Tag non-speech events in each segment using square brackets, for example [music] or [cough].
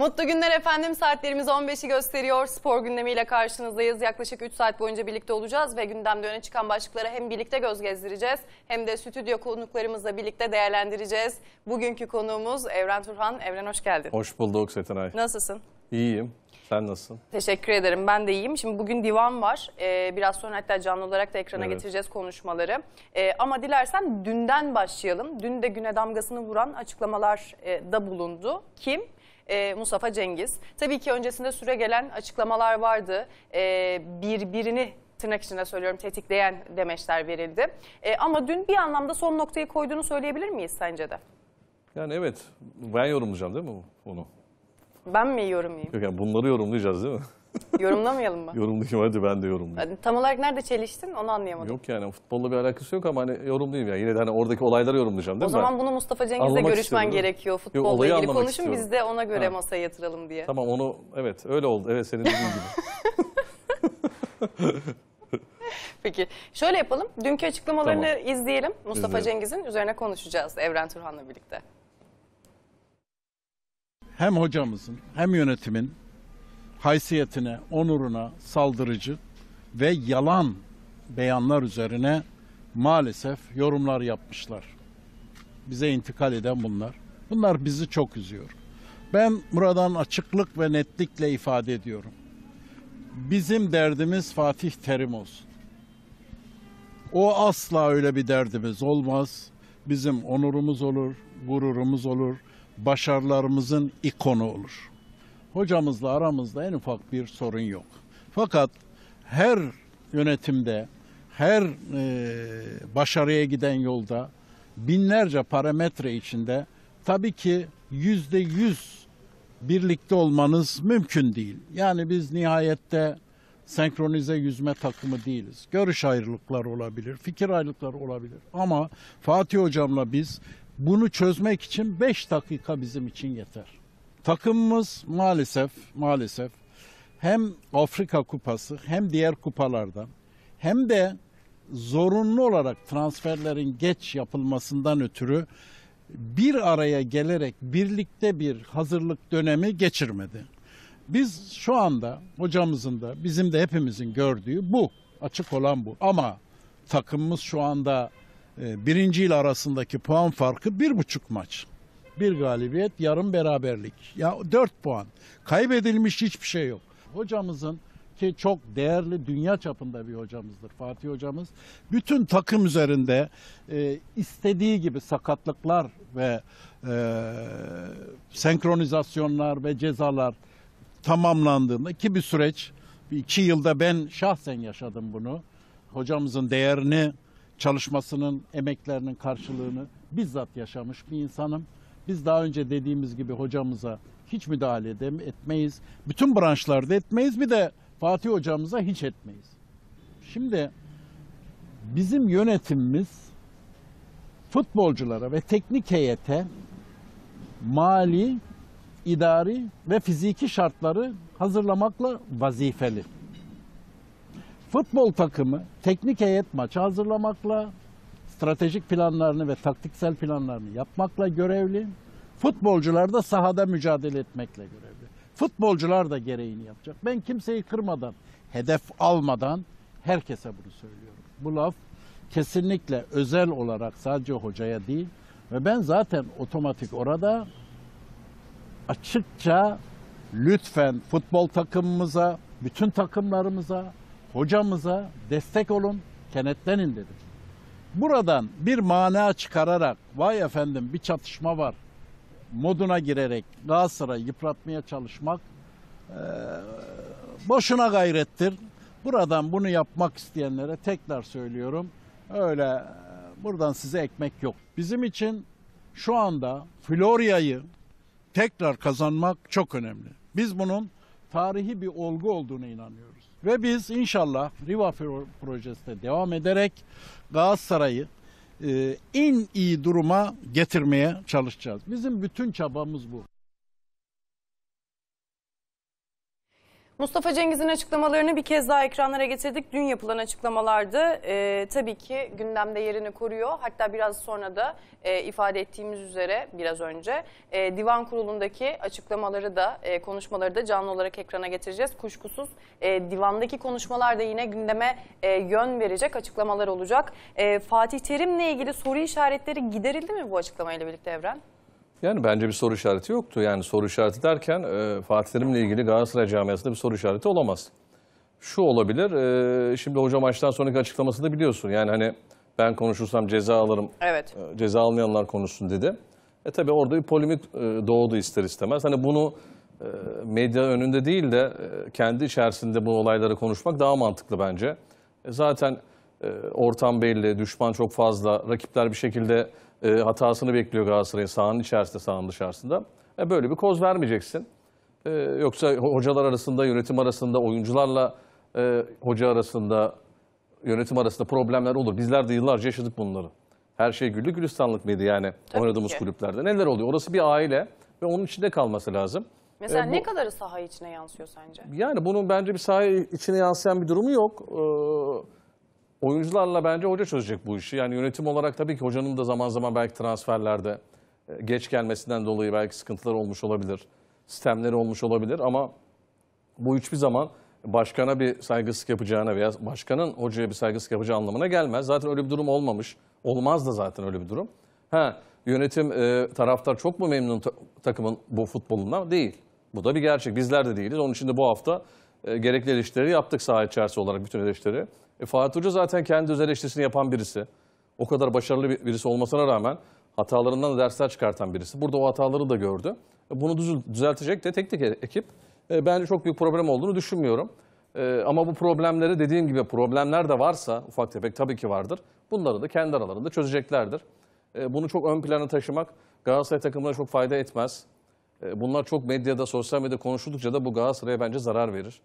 Mutlu günler efendim. Saatlerimiz 15'i gösteriyor. Spor gündemiyle karşınızdayız. Yaklaşık 3 saat boyunca birlikte olacağız ve gündemde öne çıkan başlıklara hem birlikte göz gezdireceğiz hem de stüdyo konuklarımızla birlikte değerlendireceğiz. Bugünkü konuğumuz Evren Turhan. Evren hoş geldin. Hoş bulduk Setenay. Nasılsın? İyiyim. Sen nasılsın? Teşekkür ederim. Ben de iyiyim. Şimdi bugün divan var. Ee, biraz sonra hatta canlı olarak da ekrana evet. getireceğiz konuşmaları. Ee, ama dilersen dünden başlayalım. Dün de güne damgasını vuran açıklamalar e, da bulundu. Kim? e, Mustafa Cengiz. Tabii ki öncesinde süre gelen açıklamalar vardı. E, birbirini tırnak içinde söylüyorum tetikleyen demeçler verildi. E, ama dün bir anlamda son noktayı koyduğunu söyleyebilir miyiz sence de? Yani evet ben yorumlayacağım değil mi onu? Ben mi yorumlayayım? Yok yani bunları yorumlayacağız değil mi? [laughs] Yorumlamayalım mı? Yorumlayayım hadi ben de yorumlayayım. tam olarak nerede çeliştin onu anlayamadım. Yok yani futbolla bir alakası yok ama hani yorumlayayım ya. Yine de hani oradaki olayları yorumlayacağım değil o mi? O zaman bunu Mustafa Cengiz'le görüşmen gerekiyor. Futbolla Yo, ilgili konuşun biz de ona göre ha. masaya yatıralım diye. Tamam onu evet öyle oldu. Evet senin dediğin gibi. [laughs] Peki şöyle yapalım. Dünkü açıklamalarını tamam. izleyelim. Mustafa izleyelim. Cengiz'in üzerine konuşacağız Evren Turhan'la birlikte. Hem hocamızın hem yönetimin haysiyetine, onuruna saldırıcı ve yalan beyanlar üzerine maalesef yorumlar yapmışlar. Bize intikal eden bunlar. Bunlar bizi çok üzüyor. Ben buradan açıklık ve netlikle ifade ediyorum. Bizim derdimiz Fatih Terim olsun. O asla öyle bir derdimiz olmaz. Bizim onurumuz olur, gururumuz olur, başarılarımızın ikonu olur hocamızla aramızda en ufak bir sorun yok. Fakat her yönetimde, her e, başarıya giden yolda binlerce parametre içinde tabii ki yüzde yüz birlikte olmanız mümkün değil. Yani biz nihayette senkronize yüzme takımı değiliz. Görüş ayrılıkları olabilir, fikir ayrılıkları olabilir. Ama Fatih hocamla biz bunu çözmek için beş dakika bizim için yeter. Takımımız maalesef maalesef hem Afrika Kupası hem diğer kupalardan hem de zorunlu olarak transferlerin geç yapılmasından ötürü bir araya gelerek birlikte bir hazırlık dönemi geçirmedi. Biz şu anda hocamızın da bizim de hepimizin gördüğü bu. Açık olan bu. Ama takımımız şu anda e, birinci ile arasındaki puan farkı bir buçuk maç bir galibiyet, yarım beraberlik. Ya 4 puan. Kaybedilmiş hiçbir şey yok. Hocamızın ki çok değerli dünya çapında bir hocamızdır Fatih hocamız. Bütün takım üzerinde e, istediği gibi sakatlıklar ve e, senkronizasyonlar ve cezalar tamamlandığında ki bir süreç iki yılda ben şahsen yaşadım bunu. Hocamızın değerini, çalışmasının, emeklerinin karşılığını bizzat yaşamış bir insanım. Biz daha önce dediğimiz gibi hocamıza hiç müdahale edem etmeyiz. Bütün branşlarda etmeyiz. Bir de Fatih hocamıza hiç etmeyiz. Şimdi bizim yönetimimiz futbolculara ve teknik heyete mali, idari ve fiziki şartları hazırlamakla vazifeli. Futbol takımı teknik heyet maçı hazırlamakla, stratejik planlarını ve taktiksel planlarını yapmakla görevli. Futbolcular da sahada mücadele etmekle görevli. Futbolcular da gereğini yapacak. Ben kimseyi kırmadan, hedef almadan herkese bunu söylüyorum. Bu laf kesinlikle özel olarak sadece hocaya değil ve ben zaten otomatik orada açıkça lütfen futbol takımımıza, bütün takımlarımıza, hocamıza destek olun, kenetlenin dedim. Buradan bir mana çıkararak vay efendim bir çatışma var moduna girerek daha sıra yıpratmaya çalışmak e, boşuna gayrettir. Buradan bunu yapmak isteyenlere tekrar söylüyorum. Öyle buradan size ekmek yok. Bizim için şu anda Florya'yı tekrar kazanmak çok önemli. Biz bunun tarihi bir olgu olduğunu inanıyoruz. Ve biz inşallah Riva projesine devam ederek Galatasaray'ı e, en iyi duruma getirmeye çalışacağız. Bizim bütün çabamız bu. Mustafa Cengiz'in açıklamalarını bir kez daha ekranlara getirdik. Dün yapılan açıklamalarda e, ee, tabii ki gündemde yerini koruyor. Hatta biraz sonra da e, ifade ettiğimiz üzere biraz önce e, divan kurulundaki açıklamaları da e, konuşmaları da canlı olarak ekrana getireceğiz. Kuşkusuz e, divandaki konuşmalar da yine gündeme e, yön verecek açıklamalar olacak. E, Fatih Terim'le ilgili soru işaretleri giderildi mi bu açıklamayla birlikte Evren? Yani bence bir soru işareti yoktu. Yani soru işareti derken e, Fatih Terim'le ilgili Galatasaray camiasında bir soru işareti olamaz. Şu olabilir, e, şimdi hoca maçtan sonraki açıklamasında biliyorsun. Yani hani ben konuşursam ceza alırım, evet. e, ceza almayanlar konuşsun dedi. E tabi orada bir polemik e, doğdu ister istemez. Hani bunu e, medya önünde değil de e, kendi içerisinde bu olayları konuşmak daha mantıklı bence. E, zaten e, ortam belli, düşman çok fazla, rakipler bir şekilde e, hatasını bekliyor Galatasaray'ın sahanın içerisinde, sahanın dışarısında. E, böyle bir koz vermeyeceksin. E, yoksa hocalar arasında, yönetim arasında, oyuncularla e, hoca arasında, yönetim arasında problemler olur. Bizler de yıllarca yaşadık bunları. Her şey güllü gülistanlık mıydı yani Tabii oynadığımız ki. kulüplerde? Neler oluyor? Orası bir aile ve onun içinde kalması lazım. Mesela ee, bu, ne kadarı saha içine yansıyor sence? Yani bunun bence bir saha içine yansıyan bir durumu yok. Ee, oyuncularla bence hoca çözecek bu işi. Yani yönetim olarak tabii ki hocanın da zaman zaman belki transferlerde e, geç gelmesinden dolayı belki sıkıntılar olmuş olabilir. Sistemleri olmuş olabilir ama bu hiçbir zaman başkana bir saygısızlık yapacağına veya başkanın hocaya bir saygısızlık yapacağı anlamına gelmez. Zaten öyle bir durum olmamış. Olmaz da zaten öyle bir durum. Ha yönetim e, taraftar çok mu memnun ta takımın bu futbolundan? Değil. Bu da bir gerçek. Bizler de değiliz. Onun için de bu hafta e, gerekli eleştirileri yaptık saha içerisi olarak bütün eleştirileri. E, Fatih Hoca zaten kendi öz eleştirisini yapan birisi. O kadar başarılı bir, birisi olmasına rağmen hatalarından da dersler çıkartan birisi. Burada o hataları da gördü. E, bunu düz, düzeltecek de tek tek e, ekip. E, bence çok büyük problem olduğunu düşünmüyorum. E, ama bu problemleri dediğim gibi problemler de varsa ufak tefek tabii ki vardır. Bunları da kendi aralarında çözeceklerdir. E, bunu çok ön plana taşımak Galatasaray takımına çok fayda etmez. E, bunlar çok medyada, sosyal medyada konuşuldukça da bu Galatasaray'a bence zarar verir.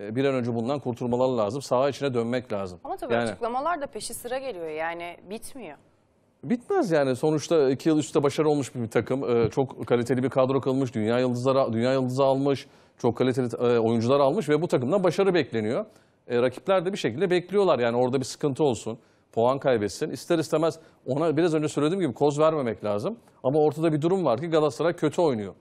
E, bir an önce bundan kurtulmaları lazım. Saha içine dönmek lazım. Ama tabii yani, açıklamalar da peşi sıra geliyor. Yani bitmiyor. Bitmez yani. Sonuçta iki yıl üstte başarı olmuş bir takım. E, çok kaliteli bir kadro kalmış. Dünya yıldızları, dünya yıldızı almış. Çok kaliteli oyuncular almış ve bu takımdan başarı bekleniyor. Rakipler de bir şekilde bekliyorlar. Yani orada bir sıkıntı olsun puan kaybetsin. İster istemez ona biraz önce söylediğim gibi koz vermemek lazım. Ama ortada bir durum var ki Galatasaray kötü oynuyor.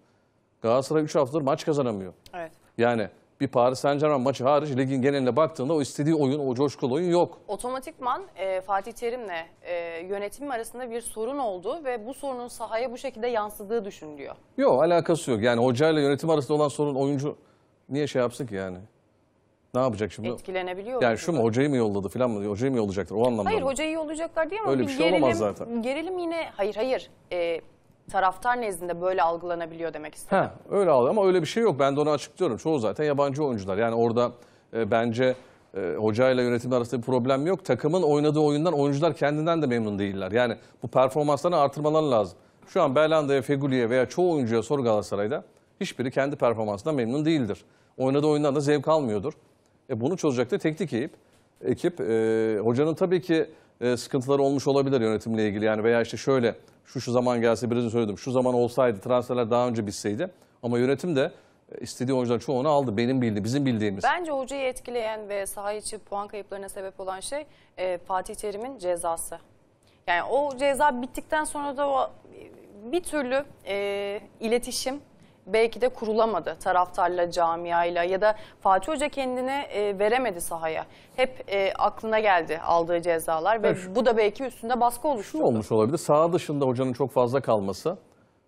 Galatasaray 3 haftadır maç kazanamıyor. Evet. Yani bir Paris Saint Germain maçı hariç ligin geneline baktığında o istediği oyun, o coşkulu oyun yok. Otomatikman e, Fatih Terim'le e, yönetim arasında bir sorun oldu ve bu sorunun sahaya bu şekilde yansıdığı düşünülüyor. Yok alakası yok. Yani hocayla yönetim arasında olan sorun oyuncu niye şey yapsın ki yani? Ne yapacak şimdi? Etkilenebiliyor. Yani şu mu hocayı mı yolladı falan mı? Hocayı mı yollayacaktır o anlamda Hayır mı? hocayı yollayacaklar değil mi? Öyle bir, bir şey gerilim, olamaz zaten. gerilim yine hayır hayır. E, taraftar nezdinde böyle algılanabiliyor demek istedim. Ha, öyle algı ama öyle bir şey yok. Ben de onu açıklıyorum. Çoğu zaten yabancı oyuncular. Yani orada e, bence e, hocayla yönetim arasında bir problem yok. Takımın oynadığı oyundan oyuncular kendinden de memnun değiller. Yani bu performanslarını artırmaları lazım. Şu an Berlanda'ya, Feguli'ye veya çoğu oyuncuya soru Galatasaray'da hiçbiri kendi performansından memnun değildir. Oynadığı oyundan da zevk almıyordur. E, bunu çözecek de teknik ekip. Ekip e, hocanın tabii ki e, sıkıntıları olmuş olabilir yönetimle ilgili. Yani veya işte şöyle şu şu zaman gelse biraz söyledim. Şu zaman olsaydı transferler daha önce bitseydi. Ama yönetim de e, istediği oyuncuların çoğunu aldı. Benim bildiğim, bizim bildiğimiz. Bence hocayı etkileyen ve saha içi puan kayıplarına sebep olan şey e, Fatih Terim'in cezası. Yani o ceza bittikten sonra da o e, bir türlü e, iletişim belki de kurulamadı taraftarla, camiayla ya da Fatih Hoca kendine e, veremedi sahaya. Hep e, aklına geldi aldığı cezalar ve evet. bu da belki üstünde baskı oluşturdu. Şu olmuş olabilir. Sağ dışında hocanın çok fazla kalması,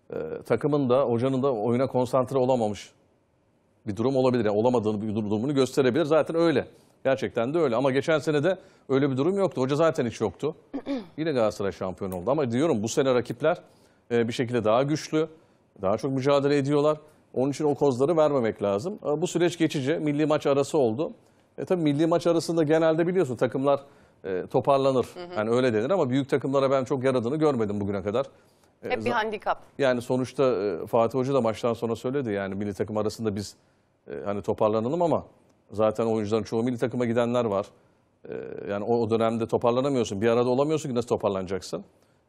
e, takımın da hocanın da oyuna konsantre olamamış bir durum olabilir. Yani olamadığını bir durumunu gösterebilir. Zaten öyle. Gerçekten de öyle. Ama geçen sene de öyle bir durum yoktu. Hoca zaten hiç yoktu. [clears throat] Yine Galatasaray şampiyon oldu. Ama diyorum bu sene rakipler e, bir şekilde daha güçlü daha çok mücadele ediyorlar. Onun için o kozları vermemek lazım. Bu süreç geçici. Milli maç arası oldu. E tabii milli maç arasında genelde biliyorsun takımlar e, toparlanır. Hı hı. Yani öyle denir ama büyük takımlara ben çok yaradığını görmedim bugüne kadar. E, Hep bir handikap. Yani sonuçta e, Fatih Hoca da maçtan sonra söyledi. Yani milli takım arasında biz hani toparlanalım ama zaten oyuncuların çoğu milli takıma gidenler var. yani o, o dönemde toparlanamıyorsun. Bir arada olamıyorsun ki nasıl toparlanacaksın?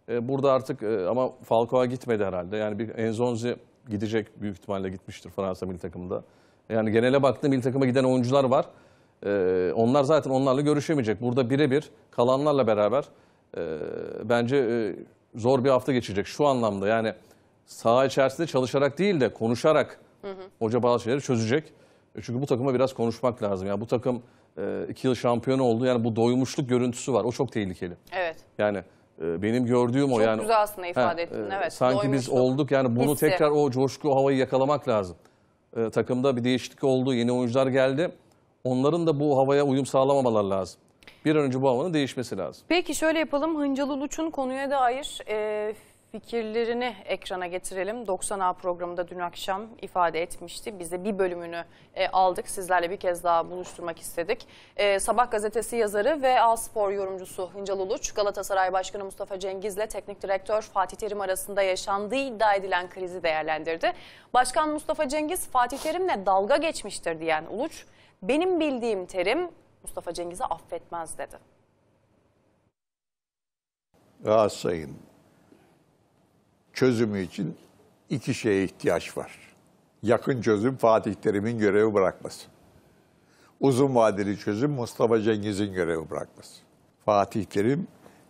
E, burada artık e, ama Falcao gitmedi herhalde. Yani bir Enzonzi gidecek büyük ihtimalle gitmiştir Fransa milli takımında. Yani genele baktığım milli takıma giden oyuncular var. E, onlar zaten onlarla görüşemeyecek. Burada birebir kalanlarla beraber bence zor bir hafta geçecek şu anlamda. Yani saha içerisinde çalışarak değil de konuşarak hı hı. hoca bazı şeyleri çözecek. Çünkü bu takıma biraz konuşmak lazım. Yani bu takım iki yıl şampiyon oldu. Yani bu doymuşluk görüntüsü var. O çok tehlikeli. Evet. Yani ee, benim gördüğüm o yani. Çok güzel aslında ifade he, ettin e, evet. Sanki doymuştuk. biz olduk yani bunu Hissi. tekrar o coşku havayı yakalamak lazım. E, takımda bir değişiklik oldu yeni oyuncular geldi. Onların da bu havaya uyum sağlamamalar lazım. Bir an önce bu havanın değişmesi lazım. Peki şöyle yapalım Hıncal Uluç'un konuya dair e, fikirlerini ekrana getirelim. 90A programında dün akşam ifade etmişti. Biz de bir bölümünü e, aldık. Sizlerle bir kez daha buluşturmak istedik. E, Sabah gazetesi yazarı ve A-Spor yorumcusu Hıncal Uluç, Galatasaray Başkanı Mustafa Cengiz'le teknik direktör Fatih Terim arasında yaşandığı iddia edilen krizi değerlendirdi. Başkan Mustafa Cengiz, Fatih Terim'le dalga geçmiştir diyen Uluç, benim bildiğim Terim Mustafa Cengiz'i affetmez dedi. Galatasaray'ın çözümü için iki şeye ihtiyaç var. Yakın çözüm Fatih Terim'in görevi bırakması. Uzun vadeli çözüm Mustafa Cengiz'in görevi bırakması. Fatih Terim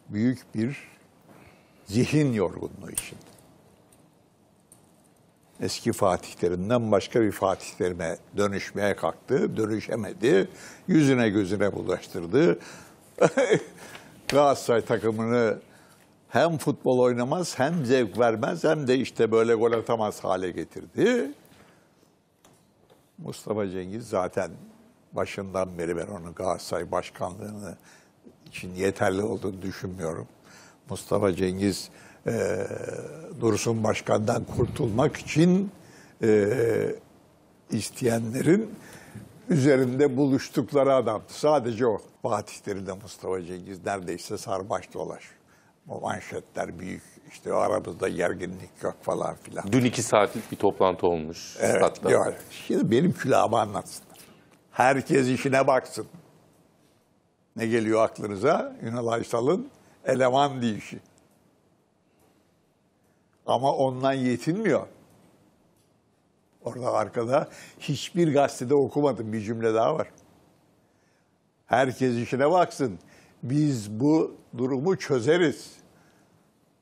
büyük bir zihin yorgunluğu içinde. Eski Fatih Terim'den başka bir Fatih Terim'e dönüşmeye kalktı, dönüşemedi. Yüzüne gözüne bulaştırdı. [laughs] Galatasaray takımını hem futbol oynamaz hem zevk vermez hem de işte böyle gol atamaz hale getirdi. Mustafa Cengiz zaten başından beri ben onun Galatasaray başkanlığını için yeterli olduğunu düşünmüyorum. Mustafa Cengiz e, Dursun Başkan'dan kurtulmak için e, isteyenlerin üzerinde buluştukları adam. Sadece o. Fatih Terim'de Mustafa Cengiz neredeyse sarbaş dolaş. O manşetler büyük. İşte aramızda gerginlik yok falan filan. Dün iki saatlik bir toplantı olmuş. Evet. Statta. Diyor. Şimdi benim külahımı anlatsınlar. Herkes işine baksın. Ne geliyor aklınıza? Ünal Aysal'ın eleman dişi. Ama ondan yetinmiyor. Orada arkada hiçbir gazetede okumadım bir cümle daha var. Herkes işine baksın. Biz bu durumu çözeriz.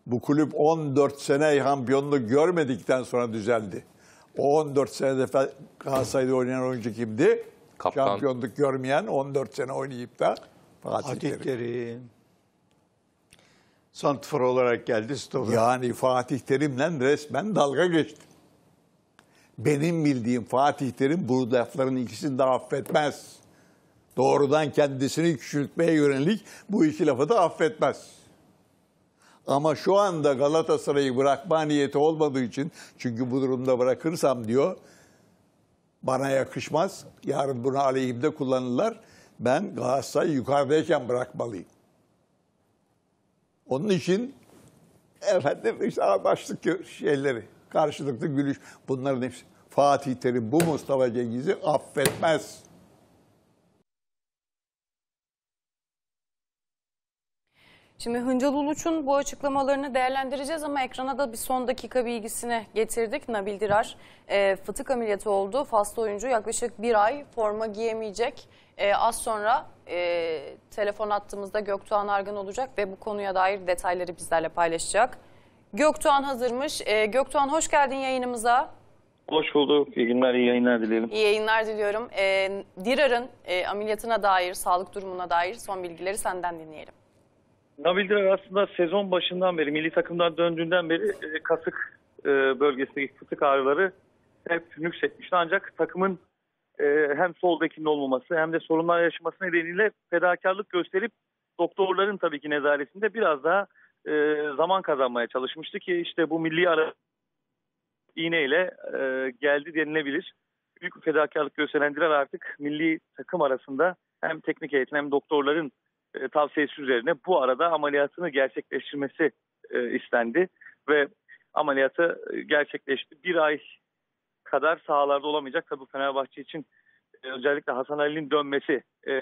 Bu kulüp 14 sene şampiyonluk görmedikten sonra düzeldi. O 14 senede Galatasaray'da oynayan oyuncu kimdi? Kaptan. Şampiyonluk görmeyen 14 sene oynayıp da Fatih, Fatih Terim. Terim. Santfor olarak geldi stoper. Yani Fatih Terim'le resmen dalga geçti. Benim bildiğim Fatih Terim bu lafların ikisini de affetmez. Doğrudan kendisini küçültmeye yönelik bu iki lafı da affetmez. Ama şu anda Galatasaray'ı bırakma niyeti olmadığı için çünkü bu durumda bırakırsam diyor bana yakışmaz. Yarın bunu aleyhimde kullanırlar. Ben Galatasaray'ı yukarıdayken bırakmalıyım. Onun için efendim işte başlık şeyleri, karşılıklı gülüş bunların hepsi. Fatih Terim bu Mustafa Cengiz'i affetmez. Şimdi Hıncal Uluç'un bu açıklamalarını değerlendireceğiz ama ekrana da bir son dakika bilgisini getirdik. Nabil Dirar e, fıtık ameliyatı oldu. Faslı oyuncu yaklaşık bir ay forma giyemeyecek. E, az sonra e, telefon attığımızda Göktuğan Argan olacak ve bu konuya dair detayları bizlerle paylaşacak. Göktuğan hazırmış. E, Göktuğan hoş geldin yayınımıza. Hoş bulduk. İyi günler, iyi yayınlar dilerim. İyi yayınlar diliyorum. E, Dirar'ın e, ameliyatına dair, sağlık durumuna dair son bilgileri senden dinleyelim. Nabil Drer aslında sezon başından beri, milli takımdan döndüğünden beri e, kasık e, bölgesindeki fıtık ağrıları hep nüksetmişti. Ancak takımın e, hem sol bekinin olmaması hem de sorunlar yaşaması nedeniyle fedakarlık gösterip doktorların tabii ki nezaretinde biraz daha zaman kazanmaya çalışmıştı ki işte bu milli ara iğneyle geldi denilebilir. Büyük fedakarlık gösteren artık milli takım arasında hem teknik heyetin hem doktorların e, tavsiyesi üzerine bu arada ameliyatını gerçekleştirmesi e, istendi ve ameliyatı e, gerçekleşti. Bir ay kadar sahalarda olamayacak. tabi Fenerbahçe için e, özellikle Hasan Ali'nin dönmesi e,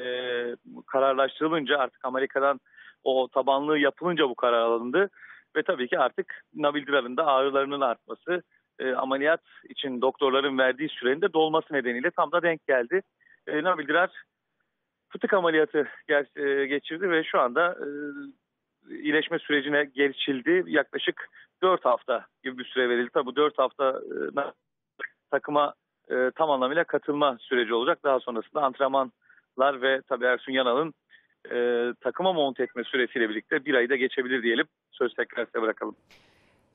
kararlaştırılınca artık Amerika'dan o tabanlığı yapılınca bu karar alındı. Ve tabii ki artık Nabil Dirar'ın da ağrılarının artması, e, ameliyat için doktorların verdiği sürenin de dolması nedeniyle tam da denk geldi. E, Nabil Dirar fıtık ameliyatı e, geçirdi ve şu anda e, iyileşme sürecine geçildi. Yaklaşık 4 hafta gibi bir süre verildi. Tabi bu 4 hafta e, takıma tam anlamıyla katılma süreci olacak. Daha sonrasında antrenmanlar ve tabii Ersun Yanal'ın takıma monte etme süresiyle birlikte bir ayı da geçebilir diyelim. Söz tekrar size bırakalım.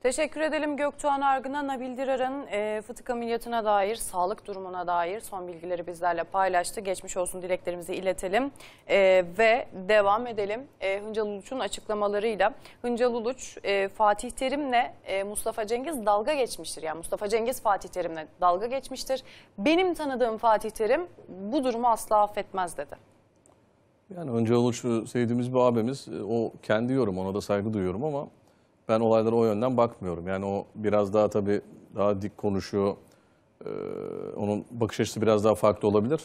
Teşekkür edelim Göktuğan Argın'a. Nabil Dirar'ın e, fıtık ameliyatına dair, sağlık durumuna dair son bilgileri bizlerle paylaştı. Geçmiş olsun dileklerimizi iletelim e, ve devam edelim. E, Hıncal Uluç'un açıklamalarıyla. Hıncal Uluç, e, Fatih Terim'le e, Mustafa Cengiz dalga geçmiştir. Yani Mustafa Cengiz Fatih Terim'le dalga geçmiştir. Benim tanıdığım Fatih Terim bu durumu asla affetmez dedi. Yani önce Uluç'u sevdiğimiz bir abimiz. E, o kendi yorum, ona da saygı duyuyorum ama ben olaylara o yönden bakmıyorum. Yani o biraz daha tabii daha dik konuşuyor. Ee, onun bakış açısı biraz daha farklı olabilir.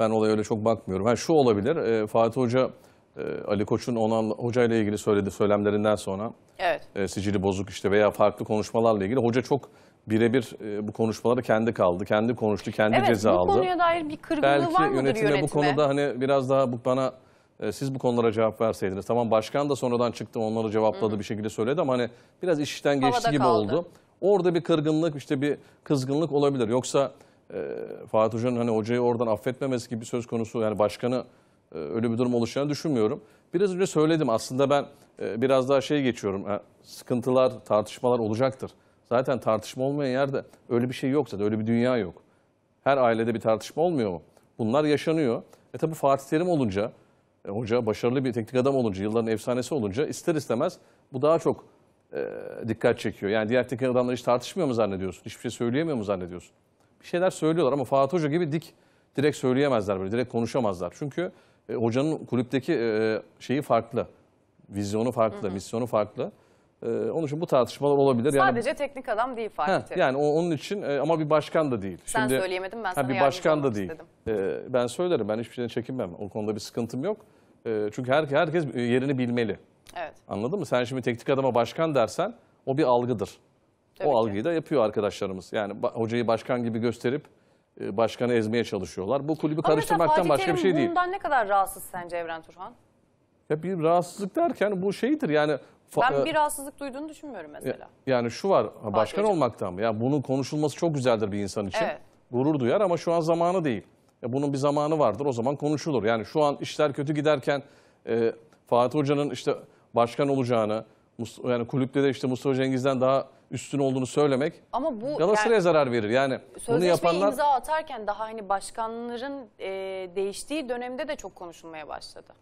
Ben olaya öyle çok bakmıyorum. Yani şu olabilir, e, Fatih Hoca, e, Ali Koç'un ona hoca ile ilgili söylediği söylemlerinden sonra evet. e, sicili bozuk işte veya farklı konuşmalarla ilgili hoca çok birebir e, bu konuşmaları kendi kaldı, kendi konuştu, kendi evet, ceza aldı. Evet, bu konuya dair bir kırgınlığı Belki var mıdır yönetime? yönetime? bu konuda hani biraz daha bu bana ee, siz bu konulara cevap verseydiniz. Tamam başkan da sonradan çıktı onları cevapladı Hı -hı. bir şekilde söyledi ama hani biraz işten geçti gibi kaldı. oldu. Orada bir kırgınlık işte bir kızgınlık olabilir. Yoksa e, Fatih Hoca'nın hani hocayı oradan affetmemesi gibi söz konusu yani başkanı e, öyle bir durum oluşacağını düşünmüyorum. Biraz önce söyledim aslında ben e, biraz daha şey geçiyorum. E, sıkıntılar, tartışmalar olacaktır. Zaten tartışma olmayan yerde öyle bir şey yoksa, zaten öyle bir dünya yok. Her ailede bir tartışma olmuyor mu? Bunlar yaşanıyor. E tabi Fatih Terim olunca e, hoca başarılı bir teknik adam olunca, yılların efsanesi olunca ister istemez bu daha çok e, dikkat çekiyor. Yani diğer teknik adamlar hiç tartışmıyor mu zannediyorsun? Hiçbir şey söyleyemiyor mu zannediyorsun? Bir şeyler söylüyorlar ama Fatih Hoca gibi dik direkt söyleyemezler böyle, direkt konuşamazlar. Çünkü e, hocanın kulüpteki e, şeyi farklı, vizyonu farklı, hı hı. misyonu farklı. Ee, onun için bu tartışmalar olabilir. Sadece yani, teknik adam değil Fatih. yani o, onun için e, ama bir başkan da değil. Sen Şimdi, söyleyemedin ben sana ha, Bir başkan da değil. Istedim. E, ben söylerim ben hiçbir şeyden çekinmem. O konuda bir sıkıntım yok. Ee, çünkü her, herkes yerini bilmeli. Evet. Anladın mı? Sen şimdi teknik adama başkan dersen o bir algıdır. Tabii o ki. algıyı da yapıyor arkadaşlarımız. Yani hocayı başkan gibi gösterip e, başkanı ezmeye çalışıyorlar. Bu kulübü Ama karıştırmaktan başka Terim bir şey değil. bundan ne kadar rahatsız sence Evren Turhan? Ya bir rahatsızlık derken bu şeydir yani. Ben e, bir rahatsızlık duyduğunu düşünmüyorum mesela. Yani şu var başkan olmaktan mı? Ya bunun konuşulması çok güzeldir bir insan için. Evet. Gurur duyar ama şu an zamanı değil. E, bunun bir zamanı vardır o zaman konuşulur. Yani şu an işler kötü giderken e, Fatih Hoca'nın işte başkan olacağını, yani kulüpte de işte Mustafa Cengiz'den daha üstün olduğunu söylemek Ama bu Galatasaray'a yani, zarar verir. Yani bunu yapanlar imza atarken daha hani başkanların e, değiştiği dönemde de çok konuşulmaya başladı.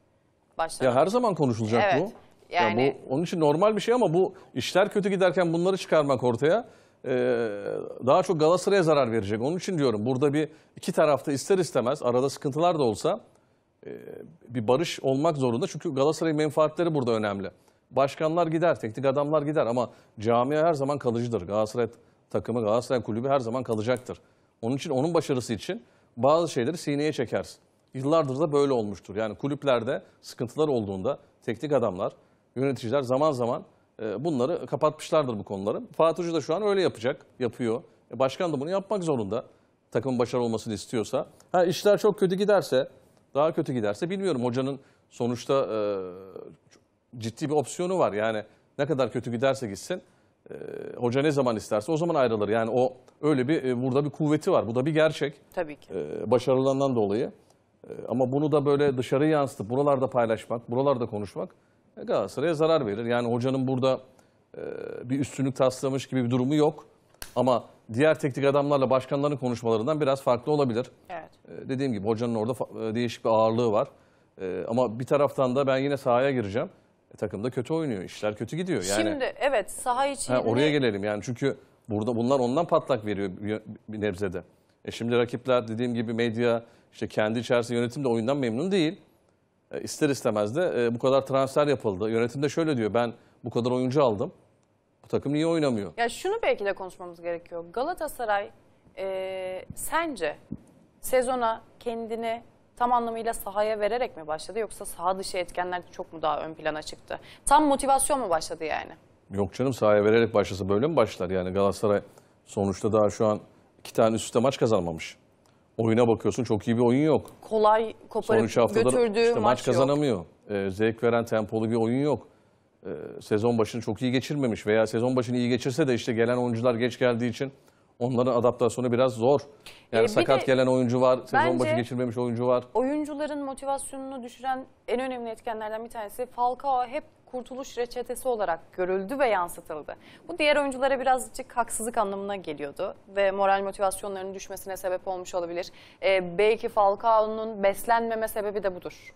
Başladı. Ya her zaman konuşulacak evet. bu. Yani... Ya bu onun için normal bir şey ama bu işler kötü giderken bunları çıkarmak ortaya ee, daha çok Galatasaray'a zarar verecek. Onun için diyorum burada bir iki tarafta ister istemez arada sıkıntılar da olsa e, bir barış olmak zorunda. Çünkü Galatasaray'ın menfaatleri burada önemli. Başkanlar gider, teknik adamlar gider ama camia her zaman kalıcıdır. Galatasaray takımı, Galatasaray kulübü her zaman kalacaktır. Onun için onun başarısı için bazı şeyleri sineye çekersin. Yıllardır da böyle olmuştur. Yani kulüplerde sıkıntılar olduğunda teknik adamlar, yöneticiler zaman zaman ee, bunları kapatmışlardır bu konuları. Fatih Hoca da şu an öyle yapacak, yapıyor. E, başkan da bunu yapmak zorunda. Takımın başarılı olmasını istiyorsa. Ha işler çok kötü giderse, daha kötü giderse bilmiyorum. Hocanın sonuçta e, ciddi bir opsiyonu var. Yani ne kadar kötü giderse gitsin, e, hoca ne zaman isterse o zaman ayrılır. Yani o öyle bir e, burada bir kuvveti var. Bu da bir gerçek. Tabii ki. E, başarılandan dolayı. E, ama bunu da böyle dışarı yansıtıp buralarda paylaşmak, buralarda konuşmak Galatasaray'a zarar verir. Yani hocanın burada e, bir üstünlük taslamış gibi bir durumu yok. Ama diğer teknik adamlarla başkanların konuşmalarından biraz farklı olabilir. Evet. E, dediğim gibi hocanın orada e, değişik bir ağırlığı var. E, ama bir taraftan da ben yine sahaya gireceğim. E, takım da kötü oynuyor. İşler kötü gidiyor. Yani, Şimdi evet saha için. oraya gelelim yani çünkü burada bunlar ondan patlak veriyor bir, bir nebzede. E şimdi rakipler dediğim gibi medya işte kendi içerisinde yönetim de oyundan memnun değil. E, ister istemez de e, bu kadar transfer yapıldı. Yönetim de şöyle diyor ben bu kadar oyuncu aldım. Bu takım niye oynamıyor? Ya şunu belki de konuşmamız gerekiyor. Galatasaray e, sence sezona kendini tam anlamıyla sahaya vererek mi başladı yoksa saha dışı etkenler çok mu daha ön plana çıktı? Tam motivasyon mu başladı yani? Yok canım sahaya vererek başlasa böyle mi başlar? Yani Galatasaray sonuçta daha şu an iki tane üst üste maç kazanmamış oyuna bakıyorsun çok iyi bir oyun yok. Kolay koparıp götürdüğü işte maç, maç kazanamıyor. Ee, zevk veren tempolu bir oyun yok. Ee, sezon başını çok iyi geçirmemiş veya sezon başını iyi geçirse de işte gelen oyuncular geç geldiği için onların adaptasyonu biraz zor. Ee, yani ee, sakat gelen oyuncu var, sezon başı geçirmemiş oyuncu var. Oyuncuların motivasyonunu düşüren en önemli etkenlerden bir tanesi Falcao hep kurtuluş reçetesi olarak görüldü ve yansıtıldı. Bu diğer oyunculara birazcık haksızlık anlamına geliyordu ve moral motivasyonlarının düşmesine sebep olmuş olabilir. E, belki Falcao'nun beslenmeme sebebi de budur.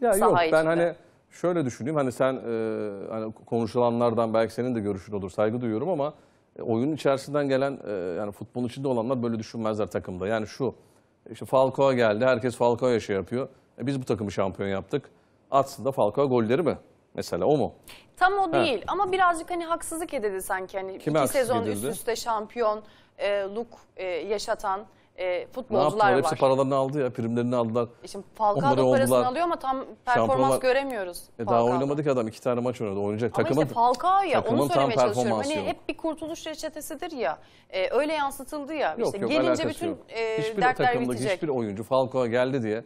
Ya Saha yok içinde. ben hani şöyle düşüneyim hani sen e, hani konuşulanlardan belki senin de görüşün olur saygı duyuyorum ama e, oyunun içerisinden gelen e, yani futbolun içinde olanlar böyle düşünmezler takımda. Yani şu işte Falcao geldi herkes Falcao'ya şey yapıyor. E, biz bu takımı şampiyon yaptık. Atsın da Falcao golleri mi? Mesela o mu? Tam o değil ama birazcık hani haksızlık edildi sanki. Hani Kime iki sezon edildi? üst üste şampiyon, e, luk e, yaşatan e, futbolcular ne yaptılar? var. Hepsi paralarını aldı ya, primlerini aldılar. E şimdi Falcao da parasını oldular. alıyor ama tam performans Şampiyonlar... göremiyoruz. E, daha oynamadı ki adam iki tane maç oynadı, oynayacak. Ama takımın, işte Falcao ya, onu söylemeye çalışıyorum. Hani yok. hep bir kurtuluş reçetesidir ya, e, öyle yansıtıldı ya. Yok, işte yok, gelince bütün e, hiçbir dertler takımda, bitecek. Hiçbir oyuncu Falcao geldi diye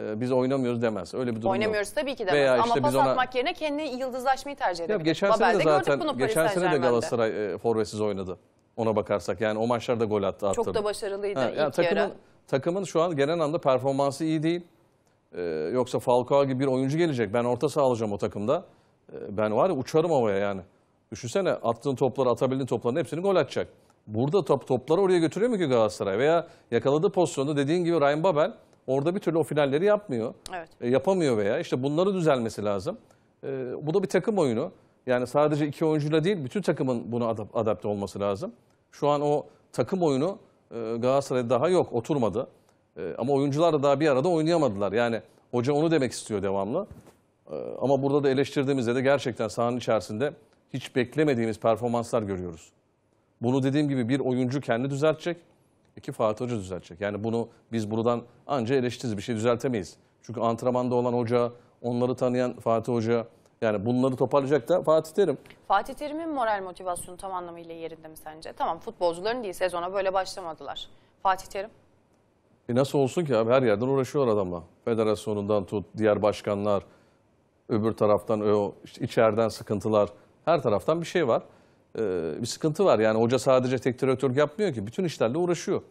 e, biz oynamıyoruz demez. Öyle bir durum Oynamıyoruz yok. tabii ki demez. Veya Ama işte pas biz ona- atmak yerine kendini yıldızlaşmayı tercih edebilir. Ya geçen sene de zaten geçen sene de Galatasaray e, forvetsiz oynadı. Ona bakarsak yani o maçlarda gol attı attı. Çok da başarılıydı Ha, ilk yani takımın, yarı. takımın şu an genel anda performansı iyi değil. Ee, yoksa Falcao gibi bir oyuncu gelecek. Ben orta saha alacağım o takımda. Ee, ben var ya uçarım havaya yani. Düşünsene attığın topları, atabildiğin topların hepsini gol atacak. Burada top, topları oraya götürüyor mu ki Galatasaray? Veya yakaladığı pozisyonda dediğin gibi Ryan Babel Orada bir türlü o finalleri yapmıyor. Evet. E, yapamıyor veya işte bunları düzelmesi lazım. E, bu da bir takım oyunu. Yani sadece iki oyuncuyla değil bütün takımın buna adap adapte olması lazım. Şu an o takım oyunu e, Galatasaray'da daha yok oturmadı. E, ama oyuncular da daha bir arada oynayamadılar. Yani hoca onu demek istiyor devamlı. E, ama burada da eleştirdiğimizde de gerçekten sahanın içerisinde hiç beklemediğimiz performanslar görüyoruz. Bunu dediğim gibi bir oyuncu kendi düzeltecek iki Fatih Hoca düzeltecek. Yani bunu biz buradan anca eleştiririz. Bir şey düzeltemeyiz. Çünkü antrenmanda olan hoca, onları tanıyan Fatih Hoca yani bunları toparlayacak da Fatih Terim. Fatih Terim'in moral motivasyonu tam anlamıyla yerinde mi sence? Tamam futbolcuların değil sezona böyle başlamadılar. Fatih Terim? E nasıl olsun ki abi her yerden uğraşıyor adamla. Federasyonundan tut, diğer başkanlar, öbür taraftan o işte içeriden sıkıntılar. Her taraftan bir şey var. E, bir sıkıntı var. Yani hoca sadece tek direktör yapmıyor ki. Bütün işlerle uğraşıyor.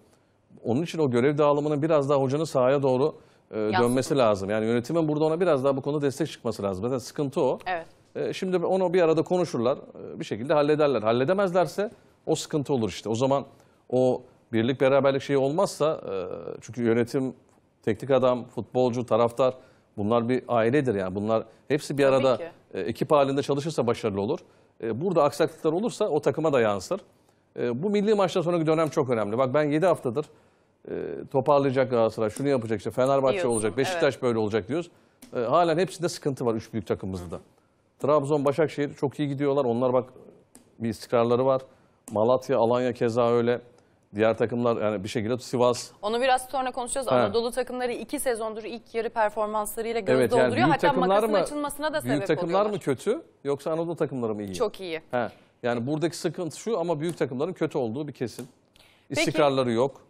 Onun için o görev dağılımının biraz daha hocanın sahaya doğru e, dönmesi lazım. Yani yönetimin burada ona biraz daha bu konuda destek çıkması lazım. Zaten sıkıntı o. Evet. E, şimdi onu bir arada konuşurlar. E, bir şekilde hallederler. Halledemezlerse o sıkıntı olur işte. O zaman o birlik beraberlik şeyi olmazsa e, çünkü yönetim, teknik adam, futbolcu, taraftar bunlar bir ailedir yani. Bunlar hepsi bir Tabii arada e, ekip halinde çalışırsa başarılı olur. E, burada aksaklıklar olursa o takıma da yansır. E, bu milli maçtan sonraki dönem çok önemli. Bak ben 7 haftadır e, toparlayacak Galatasaray, şunu yapacak işte Fenerbahçe Diyorsun, olacak, Beşiktaş evet. böyle olacak diyoruz. Halen hepsinde sıkıntı var üç büyük takımımızda Trabzon, Başakşehir çok iyi gidiyorlar. Onlar bak bir istikrarları var. Malatya, Alanya keza öyle. Diğer takımlar yani bir şekilde Sivas. Onu biraz sonra konuşacağız. Ha. Anadolu takımları iki sezondur ilk yarı performanslarıyla göz evet, dolduruyor. Hatta makasın mı, açılmasına da sebep oluyor. Büyük takımlar oluyorlar. mı kötü yoksa Anadolu takımları mı iyi? Çok iyi. Ha. Yani buradaki sıkıntı şu ama büyük takımların kötü olduğu bir kesin. İstikrarları Peki, yok.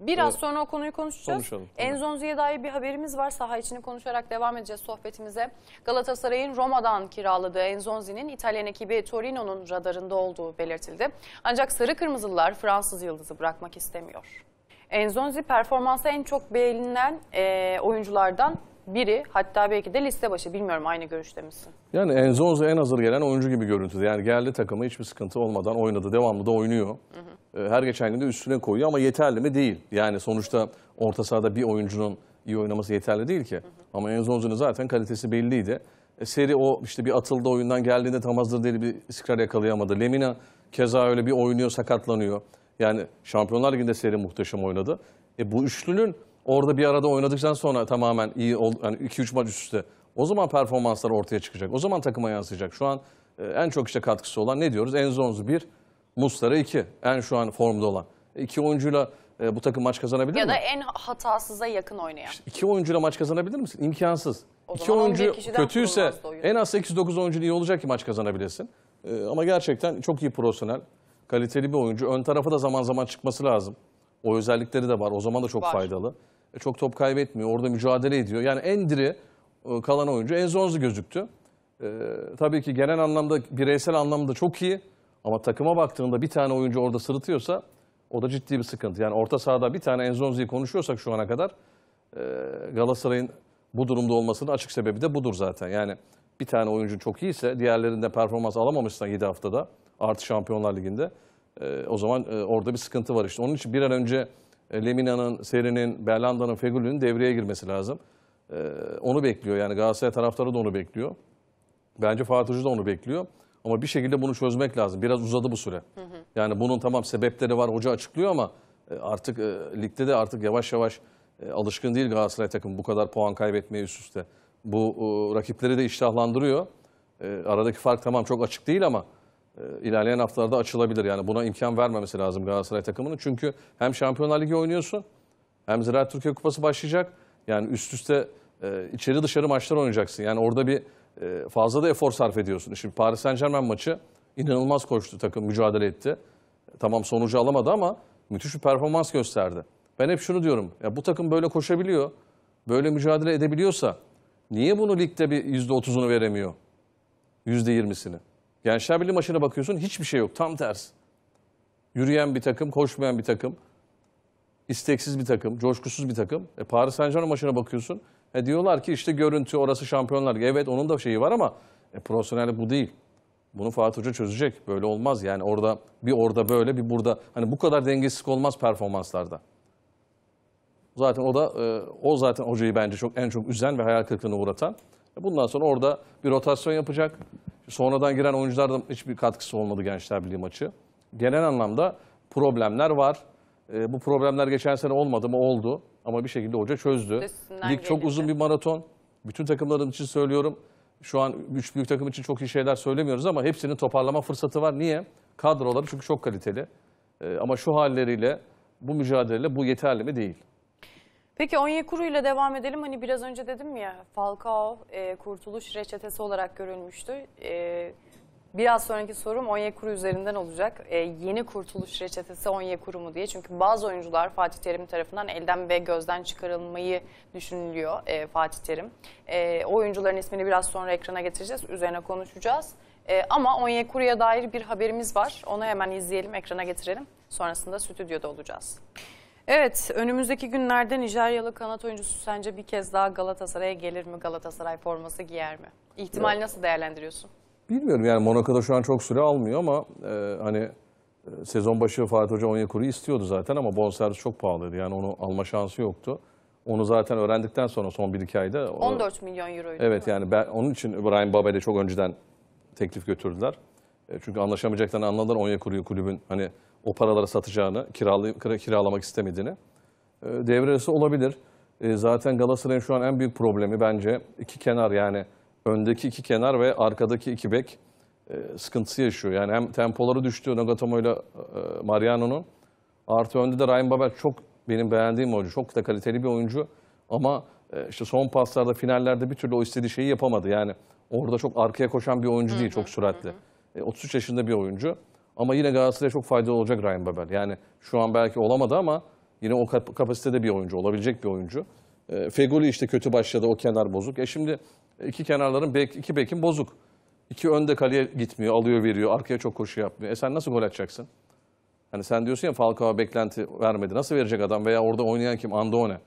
Biraz evet. sonra o konuyu konuşacağız. Konuşalım. Tamam. Enzonzi'ye dair bir haberimiz var. Saha içini konuşarak devam edeceğiz sohbetimize. Galatasaray'ın Roma'dan kiraladığı Enzonzi'nin İtalyan ekibi Torino'nun radarında olduğu belirtildi. Ancak sarı kırmızılılar Fransız yıldızı bırakmak istemiyor. Enzonzi performansı en çok beğenilen e, oyunculardan biri hatta belki de liste başı bilmiyorum aynı görüşte misin? Yani Enzonzi en hazır gelen oyuncu gibi görüntüde. Yani geldi takımı hiçbir sıkıntı olmadan oynadı. Devamlı da oynuyor. hı. E, her geçen günde üstüne koyuyor ama yeterli mi? Değil. Yani sonuçta orta sahada bir oyuncunun iyi oynaması yeterli değil ki. Hı hı. Ama Enzonzu'nun zaten kalitesi belliydi. E, seri o işte bir atıldı oyundan geldiğinde tam hazır değil bir istikrar yakalayamadı. Lemina keza öyle bir oynuyor sakatlanıyor. Yani Şampiyonlar Ligi'nde seri muhteşem oynadı. E, bu üçlünün orada bir arada oynadıktan sonra tamamen iyi ol, yani 2-3 maç üstte o zaman performanslar ortaya çıkacak. O zaman takıma yansıyacak. Şu an e, en çok işte katkısı olan ne diyoruz? Enzonzu 1, Mustara 2. En şu an formda olan. İki oyuncuyla e, bu takım maç kazanabilir ya mi? Ya da en hatasıza yakın oynayan. İşte İki oyuncuyla maç kazanabilir misin? İmkansız. O iki oyuncu kötüyse en az 8-9 oyuncu iyi olacak ki maç kazanabilirsin. E, ama gerçekten çok iyi profesyonel, kaliteli bir oyuncu. Ön tarafa da zaman zaman çıkması lazım. O özellikleri de var. O zaman da çok var. faydalı. E, çok top kaybetmiyor. Orada mücadele ediyor. Yani en diri e, kalan oyuncu Enzonzi gözüktü. E, tabii ki genel anlamda, bireysel anlamda çok iyi. Ama takıma baktığında bir tane oyuncu orada sırıtıyorsa o da ciddi bir sıkıntı. Yani orta sahada bir tane Enzonzi'yi konuşuyorsak şu ana kadar e, Galatasaray'ın bu durumda olmasının açık sebebi de budur zaten. Yani bir tane oyuncu çok iyiyse diğerlerinde performans alamamışsa 7 haftada artı Şampiyonlar Ligi'nde e, o zaman e, orada bir sıkıntı var işte. Onun için bir an önce e, Lemina'nın, Seri'nin, Berlanda'nın, Fegül'ün devreye girmesi lazım. E, onu bekliyor yani Galatasaray taraftarı da onu bekliyor. Bence Fatih Hoca da onu bekliyor. Ama bir şekilde bunu çözmek lazım. Biraz uzadı bu süre. Hı hı. Yani bunun tamam sebepleri var hoca açıklıyor ama e, artık e, ligde de artık yavaş yavaş e, alışkın değil Galatasaray takım bu kadar puan kaybetmeye üst üste. Bu rakipleri de iştahlandırıyor. Aradaki fark tamam çok açık değil ama ilerleyen haftalarda açılabilir. Yani buna imkan vermemesi lazım Galatasaray takımının. Çünkü hem Şampiyonlar Ligi oynuyorsun hem Ziraat Türkiye Kupası başlayacak. Yani üst üste içeri dışarı maçlar oynayacaksın. Yani orada bir ee, fazla da efor sarf ediyorsun. Şimdi Paris Saint Germain maçı inanılmaz koştu takım, mücadele etti. Tamam sonucu alamadı ama müthiş bir performans gösterdi. Ben hep şunu diyorum, ya bu takım böyle koşabiliyor, böyle mücadele edebiliyorsa niye bunu ligde bir %30'unu veremiyor? %20'sini. Gençler Birliği maçına bakıyorsun hiçbir şey yok, tam ters. Yürüyen bir takım, koşmayan bir takım, isteksiz bir takım, coşkusuz bir takım. E Paris Saint Germain maçına bakıyorsun e diyorlar ki işte görüntü orası şampiyonlar. Evet onun da şeyi var ama e, profesyonel bu değil. Bunu Fatih Hoca çözecek. Böyle olmaz yani orada bir orada böyle bir burada. Hani bu kadar dengesizlik olmaz performanslarda. Zaten o da e, o zaten hocayı bence çok en çok üzen ve hayal kırıklığına uğratan. E bundan sonra orada bir rotasyon yapacak. Sonradan giren oyunculardan hiçbir katkısı olmadı Gençler Birliği maçı. Genel anlamda problemler var. E, bu problemler geçen sene olmadı mı? Oldu. Ama bir şekilde hoca çözdü. Üstünden Lig çok uzun bir maraton. Bütün takımların için söylüyorum. Şu an üç büyük takım için çok iyi şeyler söylemiyoruz ama hepsinin toparlama fırsatı var. Niye? Kadroları çünkü çok kaliteli. Ee, ama şu halleriyle, bu mücadeleyle bu yeterli mi? Değil. Peki Onyekuru ile devam edelim. Hani biraz önce dedim ya Falcao e, kurtuluş reçetesi olarak görülmüştü. E, Biraz sonraki sorum Onyekuru üzerinden olacak. Ee, yeni kurtuluş reçetesi Onyekuru mu diye. Çünkü bazı oyuncular Fatih Terim tarafından elden ve gözden çıkarılmayı düşünülüyor e, Fatih Terim. E, oyuncuların ismini biraz sonra ekrana getireceğiz. Üzerine konuşacağız. E, ama Onyekuru'ya dair bir haberimiz var. Onu hemen izleyelim, ekrana getirelim. Sonrasında stüdyoda olacağız. Evet, önümüzdeki günlerde Nijeryalı kanat oyuncusu sence bir kez daha Galatasaray'a gelir mi? Galatasaray forması giyer mi? İhtimal nasıl değerlendiriyorsun? Bilmiyorum yani Monaco'da şu an çok süre almıyor ama e, hani e, sezon başı Fatih Hoca Onyekuru'yu istiyordu zaten ama bonservis çok pahalıydı. Yani onu alma şansı yoktu. Onu zaten öğrendikten sonra son 1-2 ayda... 14 milyon euroydu Evet yani ben, onun için Brian Babel'e çok önceden teklif götürdüler. E, çünkü anlaşamayacaklarını anladılar Onyekuru'yu kulübün hani o paralara satacağını, kiralı, kiralamak istemediğini. E, devre olabilir. E, zaten Galatasaray'ın şu an en büyük problemi bence iki kenar yani öndeki iki kenar ve arkadaki iki bek e, sıkıntısı yaşıyor. Yani hem tempoları düştü Nagatomo ile e, Mariano'nun. Artı önde de Ryan Babel çok benim beğendiğim oyuncu. Çok da kaliteli bir oyuncu. Ama e, işte son paslarda, finallerde bir türlü o istediği şeyi yapamadı. Yani orada çok arkaya koşan bir oyuncu değil, çok süratli. E, 33 yaşında bir oyuncu. Ama yine Galatasaray'a çok faydalı olacak Ryan Babel. Yani şu an belki olamadı ama yine o kap- kapasitede bir oyuncu, olabilecek bir oyuncu. E, Fegoli işte kötü başladı, o kenar bozuk. E şimdi İki kenarların bek, iki bekin bozuk. İki önde kaleye gitmiyor, alıyor veriyor. Arkaya çok koşu yapmıyor. E sen nasıl gol atacaksın? Hani sen diyorsun ya Falcao beklenti vermedi. Nasıl verecek adam veya orada oynayan kim? Andone.